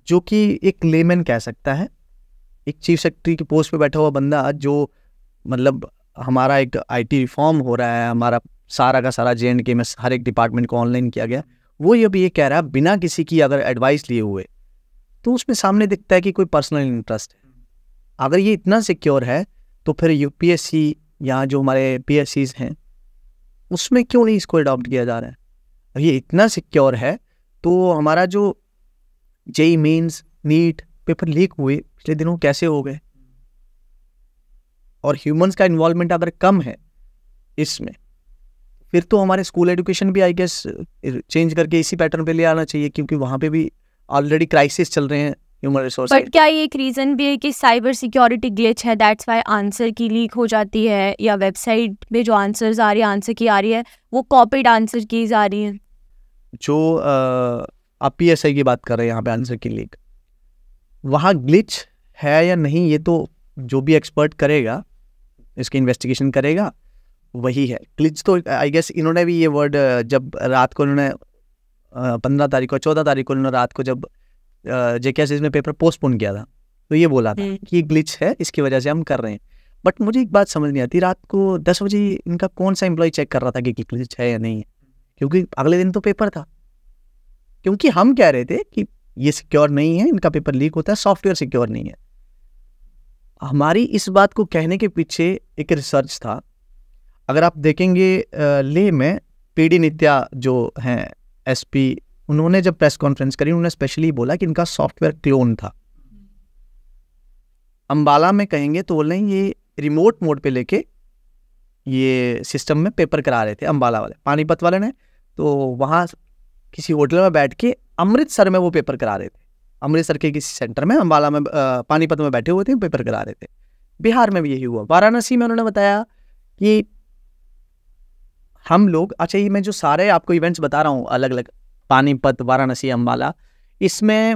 जो कि एक लेमैन कह सकता है एक चीफ सेक्रेटरी की पोस्ट पे बैठा हुआ बंदा जो मतलब हमारा एक आईटी रिफॉर्म हो रहा है हमारा सारा का सारा जे एंड के में हर एक डिपार्टमेंट को ऑनलाइन किया गया वो ये भी ये कह रहा है बिना किसी की अगर एडवाइस लिए हुए तो उसमें सामने दिखता है कि कोई पर्सनल इंटरेस्ट है अगर ये इतना सिक्योर है तो फिर यूपीएससी या जो हमारे पी हैं उसमें क्यों नहीं इसको अडॉप्ट किया जा रहा है ये इतना सिक्योर है तो हमारा जो JE mains NEET paper leak हुए पिछले दिनों कैसे हो गए और ह्यूमंस का इन्वॉल्वमेंट अगर कम है इसमें फिर तो हमारे स्कूल एजुकेशन भी आई गेस चेंज करके इसी पैटर्न पे ले आना चाहिए क्योंकि वहाँ पे भी ऑलरेडी क्राइसिस चल रहे हैं ह्यूमन रिसोर्स बट क्या ये एक रीज़न भी है कि साइबर सिक्योरिटी ग्लिच है that's why answer key leak हो जाती है या वेबसाइट पे जो आंसर्स आ रही है आंसर की आ रही है वो कॉपीड आंसर की जा रही है जो आप पी एस की बात कर रहे हैं यहाँ पे आंसर की लीक वहाँ ग्लिच है या नहीं ये तो जो भी एक्सपर्ट करेगा इसकी इन्वेस्टिगेशन करेगा वही है ग्लिच तो आई गेस इन्होंने भी ये वर्ड जब रात को इन्होंने पंद्रह तारीख को चौदह तारीख को इन्होंने रात को जब जेके ने पेपर पोस्टपोन किया था तो ये बोला था हम्म। कि ये ग्लिच है इसकी वजह से हम कर रहे हैं बट मुझे एक बात समझ नहीं आती रात को दस बजे इनका कौन सा एम्प्लॉय चेक कर रहा था कि ग्लिच है या नहीं है क्योंकि अगले दिन तो पेपर था क्योंकि हम कह रहे थे कि ये सिक्योर नहीं है इनका पेपर लीक होता है सॉफ्टवेयर सिक्योर नहीं है हमारी इस बात को कहने के पीछे एक रिसर्च था अगर आप देखेंगे ले में पी डी नित्या जो हैं एसपी उन्होंने जब प्रेस कॉन्फ्रेंस करी उन्होंने स्पेशली बोला कि इनका सॉफ्टवेयर क्लोन था अम्बाला में कहेंगे तो बोले ये रिमोट मोड पे लेके ये सिस्टम में पेपर करा रहे थे अम्बाला वाले पानीपत वाले ने तो वहाँ किसी होटल में बैठ के अमृतसर में वो पेपर करा रहे थे अमृतसर के किसी सेंटर में अम्बाला में पानीपत में बैठे हुए थे पेपर करा रहे थे बिहार में भी यही हुआ वाराणसी में उन्होंने बताया कि हम लोग अच्छा ये मैं जो सारे आपको इवेंट्स बता रहा हूँ अलग अलग पानीपत वाराणसी अम्बाला इसमें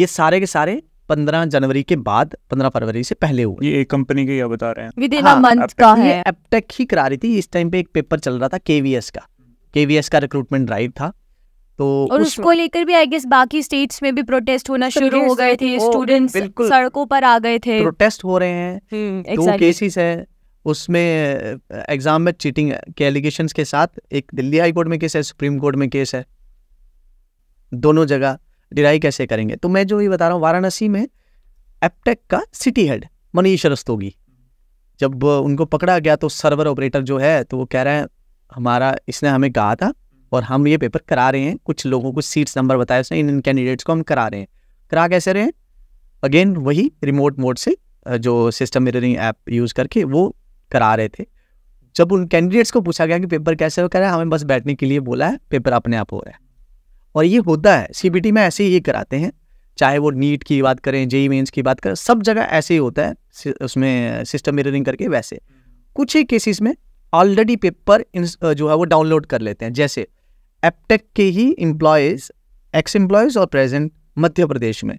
ये सारे के सारे पंद्रह जनवरी के बाद पंद्रह फरवरी से पहले हुए ये एक कंपनी के क्या बता रहे हैं हाँ, मंथ का है एपटेक ही करा रही थी इस टाइम पे एक पेपर चल रहा था केवीएस का केवीएस का रिक्रूटमेंट ड्राइव था तो और उस उसको लेकर भी आई गेस बाकी स्टेट्स में भी प्रोटेस्ट होना तो शुरू हो गए थे स्टूडेंट्स सड़कों पर आ गए थे प्रोटेस्ट हो रहे हैं हम्म, दो केसेस है उसमें एग्जाम uh, में चीटिंग के एलिगेशन के साथ एक दिल्ली हाई कोर्ट में केस है सुप्रीम कोर्ट में केस है दोनों जगह डिराई कैसे करेंगे तो मैं जो ये बता रहा हूँ वाराणसी में एपटेक का सिटी हेड मनीष रस्तोगी जब उनको पकड़ा गया तो सर्वर ऑपरेटर जो है तो वो कह रहे हैं हमारा इसने हमें कहा था और हम ये पेपर करा रहे हैं कुछ लोगों को सीट्स नंबर बताया उसने इन इन कैंडिडेट्स को हम करा रहे हैं करा कैसे रहे हैं अगेन वही रिमोट मोड से जो सिस्टम मिररिंग ऐप यूज़ करके वो करा रहे थे जब उन कैंडिडेट्स को पूछा गया कि पेपर कैसे हो कह रहा है हमें बस बैठने के लिए बोला है पेपर अपने आप हो रहा है और ये होता है सी में ऐसे ही कराते हैं चाहे वो नीट की बात करें जेई मेन्स e e की बात करें सब जगह ऐसे ही होता है उसमें सिस्टम मिररिंग करके वैसे कुछ ही केसेस में ऑलरेडी पेपर जो है वो डाउनलोड कर लेते हैं जैसे एपटेक के ही एम्प्लॉयज़ एक्स एम्प्लॉयज़ और प्रेजेंट मध्य प्रदेश में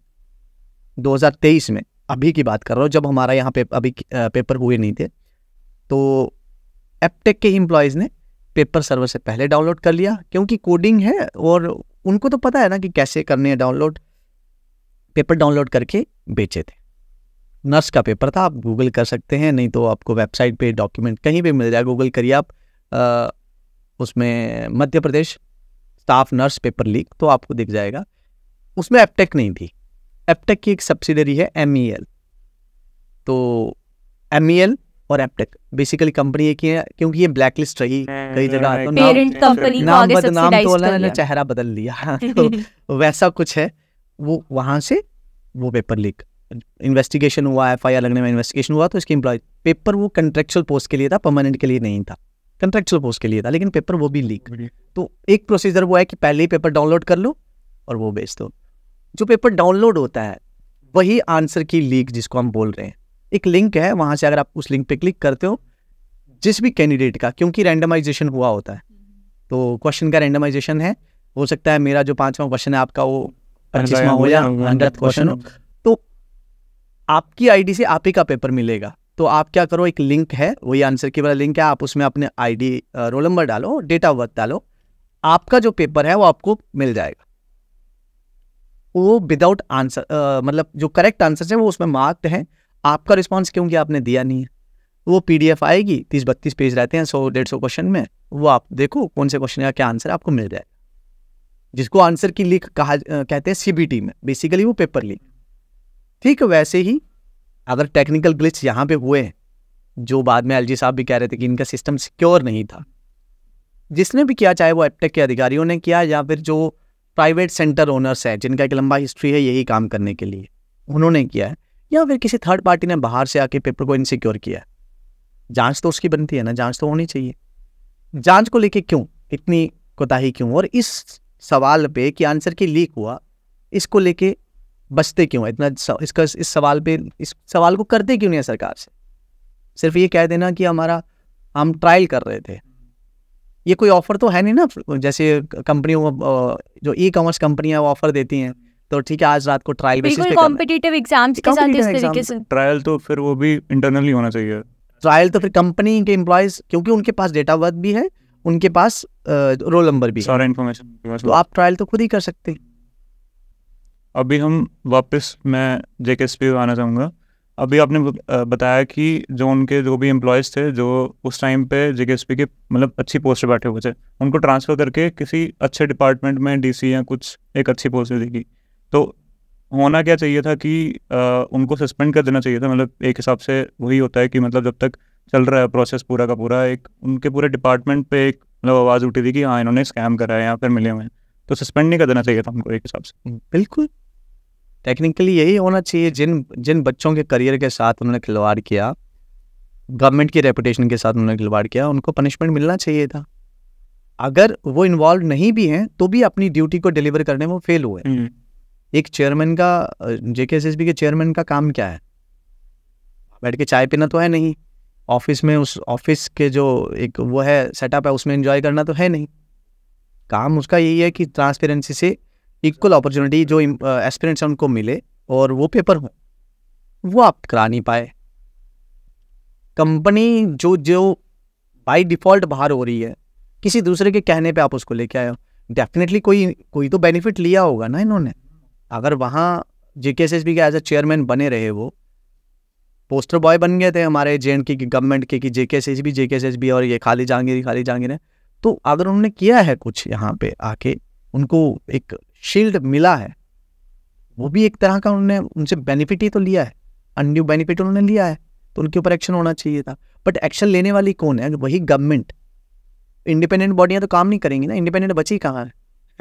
2023 में अभी की बात कर रहा हूँ जब हमारा यहाँ पे अभी पेपर हुए नहीं थे तो एपटेक के ही एम्प्लॉयज़ ने पेपर सर्वर से पहले डाउनलोड कर लिया क्योंकि कोडिंग है और उनको तो पता है ना कि कैसे करने हैं डाउनलोड पेपर डाउनलोड करके बेचे थे नर्स का पेपर था आप गूगल कर सकते हैं नहीं तो आपको वेबसाइट पे डॉक्यूमेंट कहीं पे मिल जाए गूगल करिए आप आ, उसमें Madhya Pradesh staff nurse paper leak तो आपको दिख जाएगा उसमें एपटेक नहीं थी एपटेक की एक सब्सिडरी है एम e तो एम और एपटेक बेसिकली कंपनी एक ही है क्योंकि ये ब्लैक लिस्ट रही कई जगह तो नाम तो नाम बदनाम तो ने चेहरा बदल लिया तो वैसा कुछ है वो वहां से वो पेपर लीक इन्वेस्टिगेशन हुआ एफ लगने में इन्वेस्टिगेशन हुआ तो इसके एम्प्लॉय पेपर वो कंट्रेक्चुअल पोस्ट के लिए था परमानेंट के लिए नहीं था कंट्रेक्चुअल पोस्ट के लिए था लेकिन पेपर वो भी लीक तो एक प्रोसीजर वो है कि पहले ही पेपर डाउनलोड कर लो और वो बेच दो जो पेपर डाउनलोड होता है वही आंसर की लीक जिसको हम बोल रहे हैं एक लिंक है वहां से अगर आप उस लिंक पे क्लिक करते हो जिस भी कैंडिडेट का क्योंकि रैंडमाइजेशन हुआ होता है हम्म। तो क्वेश्चन का रैंडमाइजेशन है हो सकता है मेरा जो पांचवा क्वेश्चन है आपका वो पच्चीसवा हो या हंड्रेड क्वेश्चन हो तो आपकी आईडी से आप ही का पेपर मिलेगा तो आप क्या करो एक लिंक है वही आंसर की वाला लिंक है आप उसमें अपने आईडी रोल नंबर डालो डेट ऑफ बर्थ डालो आपका जो पेपर है वो आपको मिल जाएगा वो विदाउट आंसर मतलब जो करेक्ट आंसर है वो उसमें मार्क्ड है आपका रिस्पॉन्स क्योंकि आपने दिया नहीं है वो पीडीएफ आएगी तीस बत्तीस पेज रहते हैं सौ डेढ़ सौ क्वेश्चन में वो आप देखो कौन से क्वेश्चन का क्या आंसर आपको मिल जाएगा जिसको आंसर की लीक कहा कहते हैं सीबीटी में बेसिकली वो पेपर लीक ठीक वैसे ही अगर टेक्निकल ग्लिच यहाँ पे हुए हैं जो बाद में एलजी साहब भी कह रहे थे कि इनका सिस्टम सिक्योर नहीं था जिसने भी किया चाहे वो एपटेक के अधिकारियों ने किया या फिर जो प्राइवेट सेंटर ओनर्स हैं जिनका एक लंबा हिस्ट्री है यही काम करने के लिए उन्होंने किया है या फिर किसी थर्ड पार्टी ने बाहर से आके पेपर को इनसिक्योर किया जांच तो उसकी बनती है ना जांच तो होनी चाहिए जांच को लेके क्यों इतनी कोताही क्यों और इस सवाल पे कि आंसर की लीक हुआ इसको लेके बचते क्यों है इतना इसका इस सवाल पे इस सवाल को करते क्यों नहीं है सरकार से सिर्फ ये कह देना कि हमारा हम ट्रायल कर रहे थे ये कोई ऑफ़र तो है नहीं ना जैसे कंपनियों जो ई कॉमर्स कंपनियां वो ऑफ़र देती हैं तो ठीक है आज रात को ट्रायल कॉम्पिटेटिव पे एग्जाम्स के साथ इस तरीके से ट्रायल तो फिर वो भी इंटरनली होना चाहिए ट्रायल तो फिर कंपनी के एम्प्लॉयज क्योंकि उनके पास डेटा वर्थ भी है उनके पास रोल नंबर भी सारा इन्फॉर्मेशन तो आप ट्रायल तो खुद ही कर सकते हैं अभी हम वापस मैं जेके पे आना चाहूँगा अभी आपने बताया कि जो उनके जो भी एम्प्लॉयज़ थे जो उस टाइम पे जेके के मतलब अच्छी पोस्ट पर बैठे हुए थे उनको ट्रांसफ़र करके किसी अच्छे डिपार्टमेंट में डीसी या कुछ एक अच्छी पोस्ट मिलेगी तो होना क्या चाहिए था कि आ, उनको सस्पेंड कर देना चाहिए था मतलब एक हिसाब से वही होता है कि मतलब जब तक चल रहा है प्रोसेस पूरा का पूरा एक उनके पूरे डिपार्टमेंट पे एक मतलब आवाज़ उठी थी कि हाँ इन्होंने स्कैम करा है या फिर मिले हुए हैं तो सस्पेंड नहीं कर देना चाहिए था उनको एक हिसाब से बिल्कुल टेक्निकली यही होना चाहिए जिन जिन बच्चों के करियर के साथ उन्होंने खिलवाड़ किया गवर्नमेंट की रेपुटेशन के साथ उन्होंने खिलवाड़ किया उनको पनिशमेंट मिलना चाहिए था अगर वो इन्वॉल्व नहीं भी हैं तो भी अपनी ड्यूटी को डिलीवर करने में फेल हुए हम्म। एक चेयरमैन का जेके के चेयरमैन का काम क्या है बैठ के चाय पीना तो है नहीं ऑफिस में उस ऑफिस के जो एक वो है सेटअप है उसमें इंजॉय करना तो है नहीं काम उसका यही है कि ट्रांसपेरेंसी से इक्वल अपॉर्चुनिटी जो एस्पिरेंट्स है उनको मिले और वो पेपर हो वो आप करा नहीं पाए कंपनी जो जो बाय डिफ़ॉल्ट बाहर हो रही है किसी दूसरे के कहने पे आप उसको लेके आए हो डेफिनेटली कोई कोई तो बेनिफिट लिया होगा ना इन्होंने अगर वहाँ जे के एज ए चेयरमैन बने रहे वो पोस्टर बॉय बन गए थे हमारे जे एंड के गवर्नमेंट के कि जे के एस एस बी जे के एस एस बी और ये खाली जहांगीर खाली जहांगीर है तो अगर उन्होंने किया है कुछ यहाँ पे आके उनको एक शील्ड मिला है वो भी एक तरह का उन्होंने उनसे बेनिफिट ही तो लिया है अनड्यू बेनिफिट उन्होंने लिया है तो उनके ऊपर एक्शन होना चाहिए था बट एक्शन लेने वाली कौन है वही गवर्नमेंट इंडिपेंडेंट बॉडियाँ तो काम नहीं करेंगी ना इंडिपेंडेंट बची कहाँ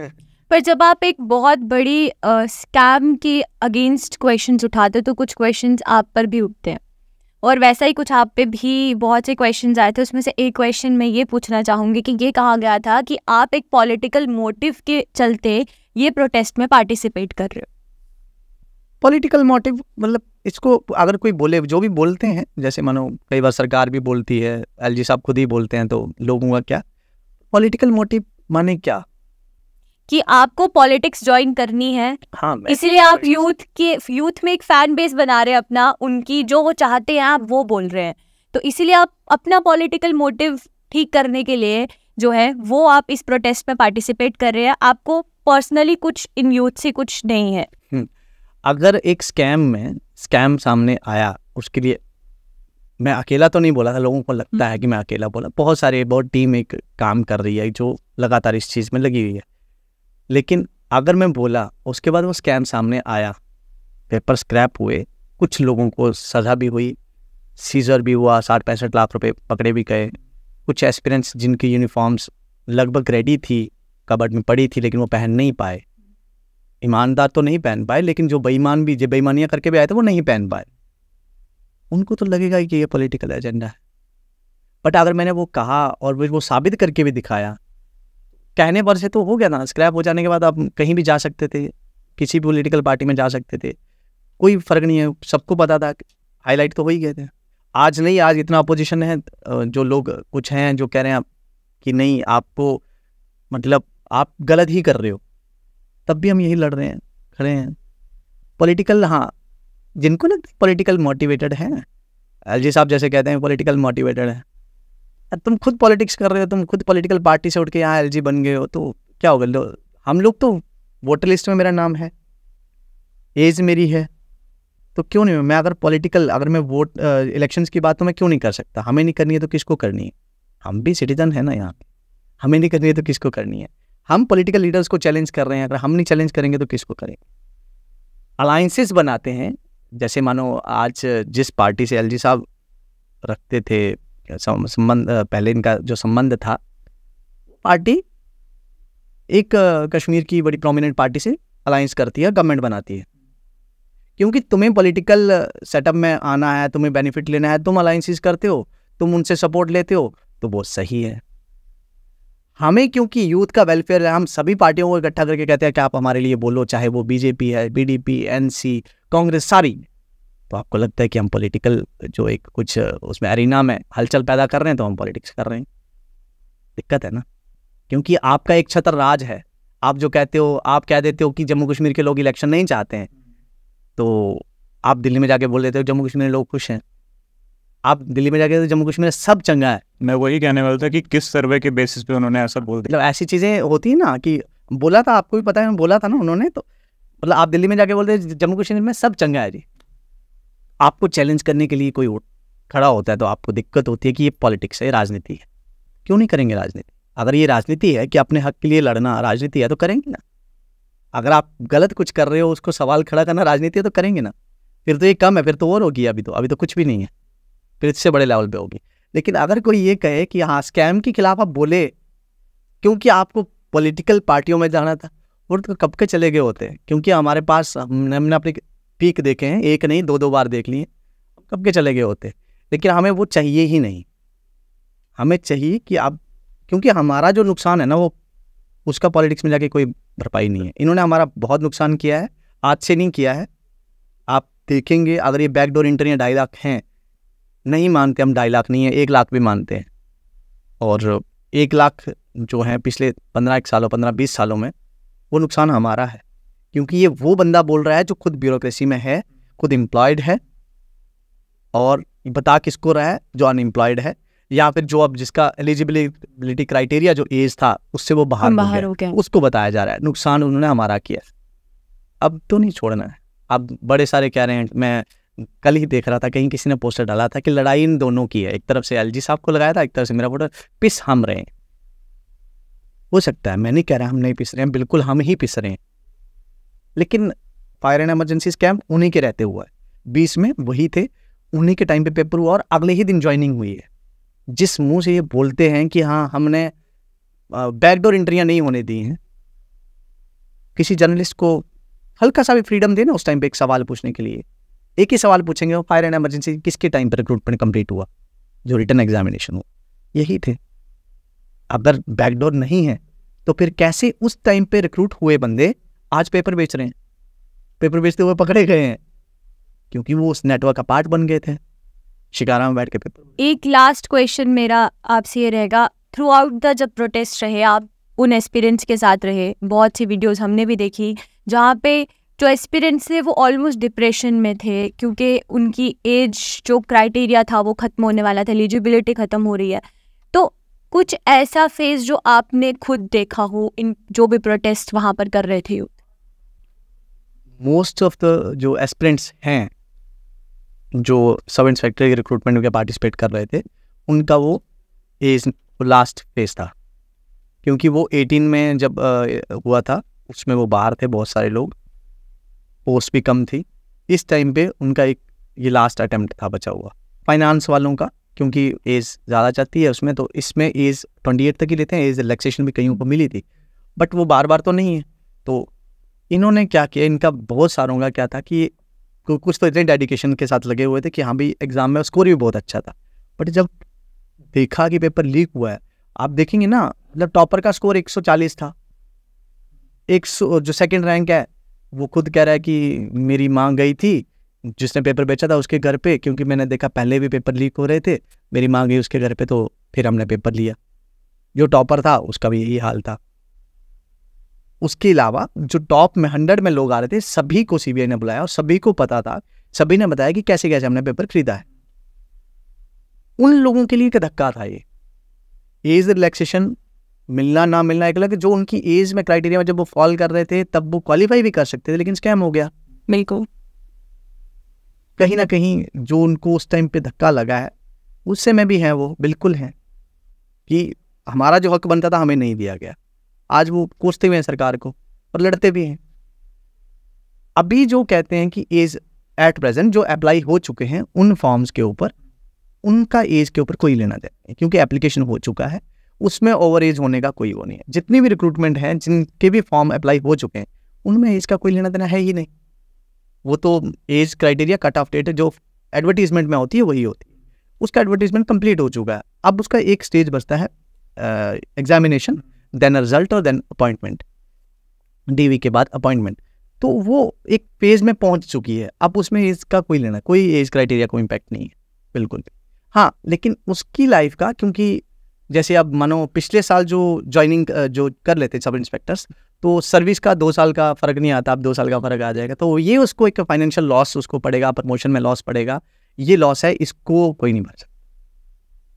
है पर जब आप एक बहुत बड़ी स्कैम के अगेंस्ट क्वेश्चंस उठाते हो तो कुछ क्वेश्चंस आप पर भी उठते हैं और वैसा ही कुछ आप पे भी बहुत से क्वेश्चन आए थे उसमें से एक क्वेश्चन मैं ये पूछना चाहूँगी कि ये कहा गया था कि आप एक पॉलिटिकल मोटिव के चलते ये प्रोटेस्ट में पार्टिसिपेट कर रहे हो पॉलिटिकल मोटिव मतलब इसको अगर कोई बोले जो भी बोलते हैं जैसे मानो कई बार सरकार भी बोलती है एल साहब खुद ही बोलते हैं तो लोगों का क्या पॉलिटिकल मोटिव माने क्या कि आपको पॉलिटिक्स ज्वाइन करनी है हाँ, इसलिए आप यूथ के यूथ में एक फैन बेस बना रहे हैं अपना उनकी जो वो चाहते हैं आप वो बोल रहे हैं तो इसीलिए आप अपना पॉलिटिकल मोटिव ठीक करने के लिए जो है वो आप इस प्रोटेस्ट में पार्टिसिपेट कर रहे हैं आपको पर्सनली कुछ इन यूथ से कुछ नहीं है हम्म, अगर एक स्कैम में स्कैम सामने आया उसके लिए मैं अकेला तो नहीं बोला था लोगों को लगता है कि मैं अकेला बोला बहुत सारे बहुत टीम एक काम कर रही है जो लगातार इस चीज़ में लगी हुई है लेकिन अगर मैं बोला उसके बाद वो स्कैम सामने आया पेपर स्क्रैप हुए कुछ लोगों को सज़ा भी हुई सीजर भी हुआ साठ पैंसठ लाख रुपए पकड़े भी गए कुछ एस्पिरेंट्स जिनकी यूनिफॉर्म्स लगभग रेडी थी कबड में पड़ी थी लेकिन वो पहन नहीं पाए ईमानदार तो नहीं पहन पाए लेकिन जो बेईमान भी जो बेईमानियाँ करके भी आए थे वो नहीं पहन पाए उनको तो लगेगा कि ये पॉलिटिकल एजेंडा है बट अगर मैंने वो कहा और वो साबित करके भी दिखाया कहने पर से तो हो गया था ना स्क्रैप हो जाने के बाद आप कहीं भी जा सकते थे किसी भी पोलिटिकल पार्टी में जा सकते थे कोई फ़र्क नहीं है सबको पता था हाईलाइट तो हो ही गए थे आज नहीं आज इतना अपोजिशन है जो लोग कुछ हैं जो कह रहे हैं आप कि नहीं आपको मतलब आप गलत ही कर रहे हो तब भी हम यही लड़ रहे हैं खड़े हैं पॉलिटिकल हाँ जिनको लगता है पॉलिटिकल मोटिवेटेड हैं एल जी साहब जैसे कहते हैं पॉलिटिकल मोटिवेटेड हैं तुम खुद पॉलिटिक्स कर रहे हो तुम खुद पॉलिटिकल पार्टी से उठ के यहाँ एल बन गए हो तो क्या हो गया हम लोग तो वोटर लिस्ट में मेरा नाम है एज मेरी है तो क्यों नहीं मैं अगर पॉलिटिकल अगर मैं वोट इलेक्शंस की बात तो मैं क्यों नहीं कर सकता हमें नहीं करनी है तो किसको करनी है हम भी सिटीजन है ना यहाँ पे हमें नहीं करनी है तो किसको करनी है हम पॉलिटिकल लीडर्स को चैलेंज कर रहे हैं अगर हम नहीं चैलेंज करेंगे तो किसको करेंगे अलाइंसेस बनाते हैं जैसे मानो आज जिस पार्टी से एलजी साहब रखते थे संबंध पहले इनका जो संबंध था पार्टी एक कश्मीर की बड़ी प्रोमिनेंट पार्टी से अलायंस करती है गवर्नमेंट बनाती है क्योंकि तुम्हें पॉलिटिकल सेटअप में आना है तुम्हें बेनिफिट लेना है तुम अलायंसिस करते हो तुम उनसे सपोर्ट लेते हो तो वो सही है हमें क्योंकि यूथ का वेलफेयर है हम सभी पार्टियों को इकट्ठा करके कहते हैं कि आप हमारे लिए बोलो चाहे वो बीजेपी है बीडीपी एनसी कांग्रेस सारी तो आपको लगता है कि हम पॉलिटिकल जो एक कुछ उसमें अरिना में हलचल पैदा कर रहे हैं तो हम पॉलिटिक्स कर रहे हैं दिक्कत है ना क्योंकि आपका एक छतर राज है आप जो कहते हो आप कह देते हो कि जम्मू कश्मीर के लोग इलेक्शन नहीं चाहते हैं तो आप दिल्ली में जाके बोल देते हो जम्मू कश्मीर में लोग खुश हैं आप दिल्ली में जाके जम्मू कश्मीर सब चंगा है मैं वही कहने वाला था कि किस सर्वे के बेसिस पे उन्होंने ऐसा बोल दिया मतलब ऐसी चीज़ें होती है ना कि बोला था आपको भी पता है बोला था ना उन्होंने तो मतलब आप दिल्ली में जाके बोलते जम्मू कश्मीर में सब चंगा है जी आपको चैलेंज करने के लिए कोई खड़ा होता है तो आपको दिक्कत होती है कि ये पॉलिटिक्स है राजनीति है क्यों नहीं करेंगे राजनीति अगर ये राजनीति है कि अपने हक के लिए लड़ना राजनीति है तो करेंगे ना अगर आप गलत कुछ कर रहे हो उसको सवाल खड़ा करना राजनीति है तो करेंगे ना फिर तो ये कम है फिर तो और होगी अभी तो अभी तो कुछ भी नहीं है फिर इससे बड़े लेवल पे होगी लेकिन अगर कोई ये कहे कि हाँ स्कैम के खिलाफ आप बोले क्योंकि आपको पॉलिटिकल पार्टियों में जाना था और तो कब के चले गए होते हैं क्योंकि हमारे पास हमने अपने पीक देखे हैं एक नहीं दो दो बार देख लिए कब के चले गए होते लेकिन हमें वो चाहिए ही नहीं हमें चाहिए कि आप क्योंकि हमारा जो नुकसान है ना वो उसका पॉलिटिक्स में जाके कोई भरपाई नहीं है इन्होंने हमारा बहुत नुकसान किया है आज से नहीं किया है आप देखेंगे अगर ये बैकडोर इंटर या ढाई लाख हैं नहीं मानते हम ढाई लाख नहीं है एक लाख भी मानते हैं और एक लाख जो हैं पिछले पंद्रह एक सालों पंद्रह बीस सालों में वो नुकसान हमारा है क्योंकि ये वो बंदा बोल रहा है जो खुद ब्यूरोक्रेसी में है खुद एम्प्लॉयड है और बता किसको रहा है जो अनएम्प्लॉयड है या फिर जो अब जिसका एलिजिबिलिटी क्राइटेरिया जो एज था उससे वो बाहर बाहर हो गया उसको बताया जा रहा है नुकसान उन्होंने हमारा किया अब तो नहीं छोड़ना है अब बड़े सारे कह रहे हैं मैं कल ही देख रहा था कहीं किसी ने पोस्टर डाला था कि लड़ाई इन दोनों की है एक तरफ से एल साहब को लगाया था एक तरफ से मेरा वोटर पिस हम रहे हैं हो सकता है मैं नहीं कह रहा हम नहीं पिस रहे हैं बिल्कुल हम ही पिस रहे हैं लेकिन फायर एंड एमरजेंसी कैंप उन्हीं के रहते हुआ है बीस में वही थे उन्हीं के टाइम पे पेपर हुआ और अगले ही दिन ज्वाइनिंग हुई है जिस मुंह से ये बोलते हैं कि हाँ हमने बैकडोर इंट्रियाँ नहीं होने दी हैं किसी जर्नलिस्ट को हल्का सा भी फ्रीडम देना उस टाइम पे एक सवाल पूछने के लिए एक ही सवाल पूछेंगे वो फायर एंड एमरजेंसी किसके टाइम पर रिक्रूटमेंट कंप्लीट हुआ जो रिटर्न एग्जामिनेशन हुआ यही थे अगर बैकडोर नहीं है तो फिर कैसे उस टाइम पे रिक्रूट हुए बंदे आज पेपर बेच रहे हैं पेपर बेचते हुए पकड़े गए हैं क्योंकि वो उस नेटवर्क का पार्ट बन गए थे शिकारा में बैठ के पेपर एक लास्ट क्वेश्चन मेरा आपसे ये रहेगा थ्रू आउट द जब प्रोटेस्ट रहे आप उन एक्सपीरियंस के साथ रहे बहुत सी वीडियोस हमने भी देखी जहाँ पे जो एक्सपीरियंस थे वो ऑलमोस्ट डिप्रेशन में थे क्योंकि उनकी एज जो क्राइटेरिया था वो ख़त्म होने वाला था एलिजिबिलिटी ख़त्म हो रही है तो कुछ ऐसा फेज जो आपने खुद देखा हो इन जो भी प्रोटेस्ट वहाँ पर कर रहे थे मोस्ट ऑफ द जो एस्पिरेंट्स हैं जो सब इंस्पेक्टर रिक्रूटमेंट में पार्टिसिपेट कर रहे थे उनका वो एज लास्ट फेज था क्योंकि वो 18 में जब आ, हुआ था उसमें वो बाहर थे बहुत सारे लोग पोस्ट भी कम थी इस टाइम पे उनका एक ये लास्ट अटेम्प्ट था बचा हुआ फाइनेंस वालों का क्योंकि एज ज़्यादा चाहती है उसमें तो इसमें एज ट्वेंटी तक ही लेते हैं एज रिलैक्सेशन भी कहीं ऊपर मिली थी बट वो बार बार तो नहीं है तो इन्होंने क्या किया इनका बहुत सारों का क्या था कि कुछ तो इतने डेडिकेशन के साथ लगे हुए थे कि हाँ भाई एग्ज़ाम में स्कोर भी बहुत अच्छा था बट जब देखा कि पेपर लीक हुआ है आप देखेंगे ना मतलब टॉपर का स्कोर 140 था एक जो सेकंड रैंक है वो खुद कह रहा है कि मेरी माँ गई थी जिसने पेपर बेचा था उसके घर पे क्योंकि मैंने देखा पहले भी पेपर लीक हो रहे थे मेरी माँ गई उसके घर पे तो फिर हमने पेपर लिया जो टॉपर था उसका भी यही हाल था उसके अलावा जो टॉप में हंड्रेड में लोग आ रहे थे सभी को सीबीआई ने बुलाया और सभी को पता था सभी ने बताया कि कैसे कैसे हमने पेपर खरीदा है उन लोगों के लिए एक धक्का था ये एज रिलैक्सेशन मिलना ना मिलना एक अलग जो उनकी एज में क्राइटेरिया में जब वो फॉल कर रहे थे तब वो क्वालिफाई भी कर सकते थे लेकिन स्कैम हो गया बिल्कुल कहीं ना कहीं जो उनको उस टाइम पे धक्का लगा है उससे में भी हैं वो बिल्कुल हैं कि हमारा जो हक बनता था हमें नहीं दिया गया आज वो कोसते हुए हैं सरकार को और लड़ते भी हैं अभी जो कहते हैं कि एज एट प्रेजेंट जो अप्लाई हो चुके हैं उन फॉर्म्स के ऊपर उनका एज के ऊपर कोई लेना देना क्योंकि एप्लीकेशन हो चुका है उसमें ओवर एज होने का कोई वो नहीं है जितनी भी रिक्रूटमेंट है जिनके भी फॉर्म अप्लाई हो चुके हैं उनमें एज का कोई लेना देना है ही नहीं वो तो age criteria cut off date जो एडवर्टीजमेंट में होती है वही होती है उसका एडवर्टीजमेंट कंप्लीट हो चुका है अब उसका एक स्टेज बचता है एग्जामिनेशन uh, देन रिजल्ट और देन अपॉइंटमेंट डीवी के बाद अपॉइंटमेंट तो वो एक फेज में पहुंच चुकी है अब उसमें इसका कोई लेना कोई एज क्राइटेरिया कोई इम्पैक्ट नहीं है बिल्कुल हाँ लेकिन उसकी लाइफ का क्योंकि जैसे अब मानो पिछले साल जो ज्वाइनिंग जो कर लेते सब इंस्पेक्टर्स तो सर्विस का दो साल का फ़र्क नहीं आता अब दो साल का फ़र्क आ जाएगा तो ये उसको एक फाइनेंशियल लॉस उसको पड़ेगा प्रमोशन में लॉस पड़ेगा ये लॉस है इसको कोई नहीं भर सकता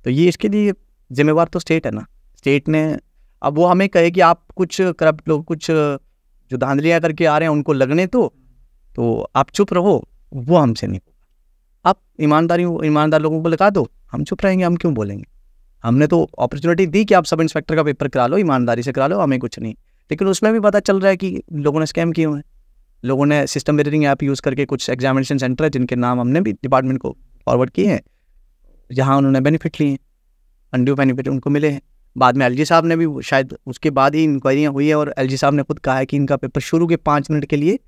तो ये इसके लिए जिम्मेवार तो स्टेट है ना स्टेट ने अब वो हमें कहे कि आप कुछ करप्ट लोग कुछ जो धांधलियाँ करके आ रहे हैं उनको लगने तो तो आप चुप रहो वो हमसे नहीं आप ईमानदारी ईमानदार लोगों को लगा दो हम चुप रहेंगे हम क्यों बोलेंगे हमने तो अपॉर्चुनिटी दी कि आप सब इंस्पेक्टर का पेपर करा लो ईमानदारी से करा लो हमें कुछ नहीं लेकिन उसमें भी पता चल रहा है कि लोगों ने स्कैम किए हुए हैं लोगों ने सिस्टम वेरिंग ऐप यूज़ करके कुछ एग्जामिनेशन सेंटर है जिनके नाम हमने भी डिपार्टमेंट को फॉरवर्ड किए हैं जहाँ उन्होंने बेनिफिट लिए हैं अनड्यू बेनिफिट उनको मिले हैं बाद में एलजी साहब ने भी शायद उसके बाद ही इंक्वायरियाँ हुई है और एलजी साहब ने खुद कहा है कि इनका पेपर शुरू के पाँच मिनट के लिए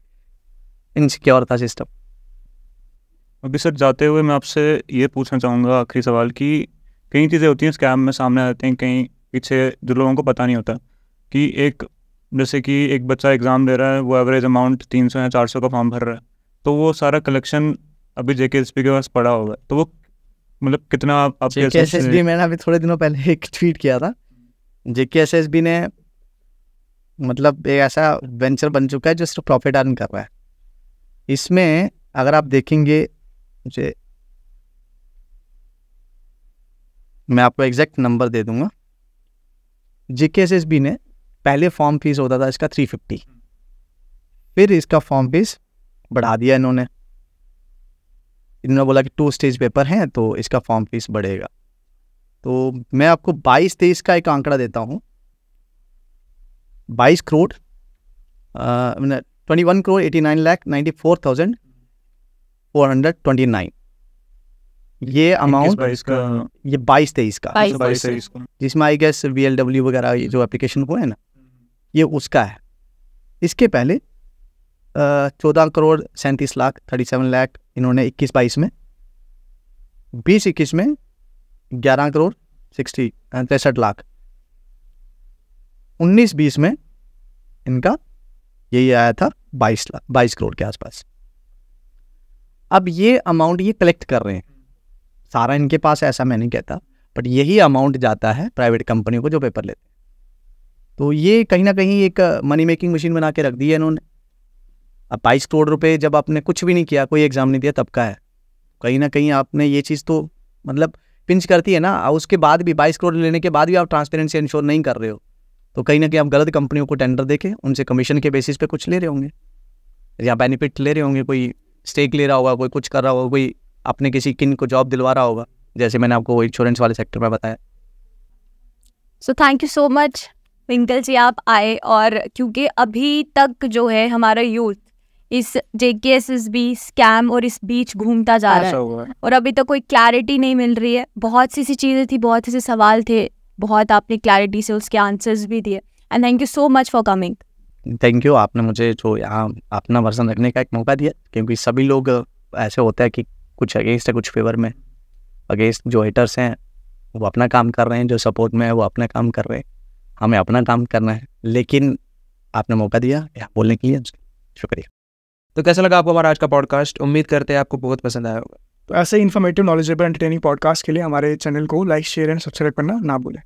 इनसिक्योर था सिस्टम अभी सर जाते हुए मैं आपसे ये पूछना चाहूँगा आखिरी सवाल कि कई चीज़ें होती हैं स्कैम में सामने आते हैं कहीं पीछे जो लोगों को पता नहीं होता कि एक जैसे कि एक बच्चा एग्ज़ाम दे रहा है वो एवरेज अमाउंट तीन सौ या चार सौ का फॉर्म भर रहा है तो वो सारा कलेक्शन अभी जेके एस पी के पास पड़ा होगा तो वो मतलब कितना जेकेएसएसबी मैंने अभी थोड़े दिनों पहले एक ट्वीट किया था जेके एस एस बी ने मतलब एक ऐसा वेंचर बन चुका है जो सिर्फ प्रॉफिट अर्न कर रहा है इसमें अगर आप देखेंगे मुझे मैं आपको एग्जैक्ट नंबर दे दूंगा जेके एस एस बी ने पहले फॉर्म फीस होता था इसका थ्री फिफ्टी फिर इसका फॉर्म फीस बढ़ा दिया इन्होंने इन्होंने बोला कि टू स्टेज पेपर हैं तो इसका फॉर्म फीस बढ़ेगा तो मैं आपको बाईस तेईस का एक आंकड़ा देता हूँ बाईस crore twenty one crore eighty nine lakh ninety four thousand four hundred twenty nine ये अमाउंट ये बाईस तेईस का बाईस तेईस का जिसमें I guess V L W वगैरह जो एप्लीकेशन हुए हैं ना ये उसका है इसके पहले चौदह करोड़ सैंतीस लाख थर्टी सेवन लाख इन्होंने इक्कीस बाईस में बीस इक्कीस में ग्यारह करोड़ सिक्सटी तिरसठ लाख उन्नीस बीस में इनका यही आया था बाईस लाख बाईस करोड़ के आसपास अब ये अमाउंट ये कलेक्ट कर रहे हैं सारा इनके पास ऐसा मैं नहीं कहता बट यही अमाउंट जाता है प्राइवेट कंपनी को जो पेपर लेते हैं तो ये कहीं ना कहीं एक मनी मेकिंग मशीन बना के रख दी है इन्होंने अब बाईस करोड़ रुपए जब आपने कुछ भी नहीं किया कोई एग्ज़ाम नहीं दिया तब का है कहीं ना कहीं आपने ये चीज़ तो मतलब पिंच करती है ना उसके बाद भी बाईस करोड़ लेने के बाद भी आप ट्रांसपेरेंसी इंश्योर नहीं कर रहे हो तो कहीं ना कहीं आप गलत कंपनियों को टेंडर देके उनसे कमीशन के बेसिस पे कुछ ले रहे होंगे या बेनिफिट ले रहे होंगे कोई स्टेक ले रहा होगा कोई कुछ कर रहा होगा कोई अपने किसी किन को जॉब दिलवा रहा होगा जैसे मैंने आपको इंश्योरेंस वाले सेक्टर में बताया so thank you so much Vinkal ji आप आए और क्योंकि अभी तक जो है हमारा यूथ इस JK S S B scam और इस बीच घूमता जा रहा है और अभी तो कोई क्लैरिटी नहीं मिल रही है बहुत सी सी चीज़ें थी बहुत से सवाल थे बहुत आपने क्लैरिटी से उसके आंसर्स भी दिए and thank you so much for coming thank you आपने मुझे जो यहाँ अपना वर्जन रखने का एक मौका दिया क्योंकि सभी लोग ऐसे होते हैं कि कुछ अगेंस्ट है कुछ फेवर में अगेंस्ट जो हेटर्स हैं वो अपना काम कर रहे हैं जो सपोर्ट में है वो अपना काम कर रहे हैं हमें अपना काम करना है लेकिन आपने मौका दिया बोलने के लिए शुक्रिया तो कैसा लगा आपको हमारा आज का पॉडकास्ट उम्मीद करते हैं आपको बहुत पसंद आया होगा तो ऐसे इन्फॉर्मेटिव नॉलेजेबल एंटरटेनिंग पॉडकास्ट के लिए हमारे चैनल को लाइक शेयर एंड सब्सक्राइब करना ना भूलें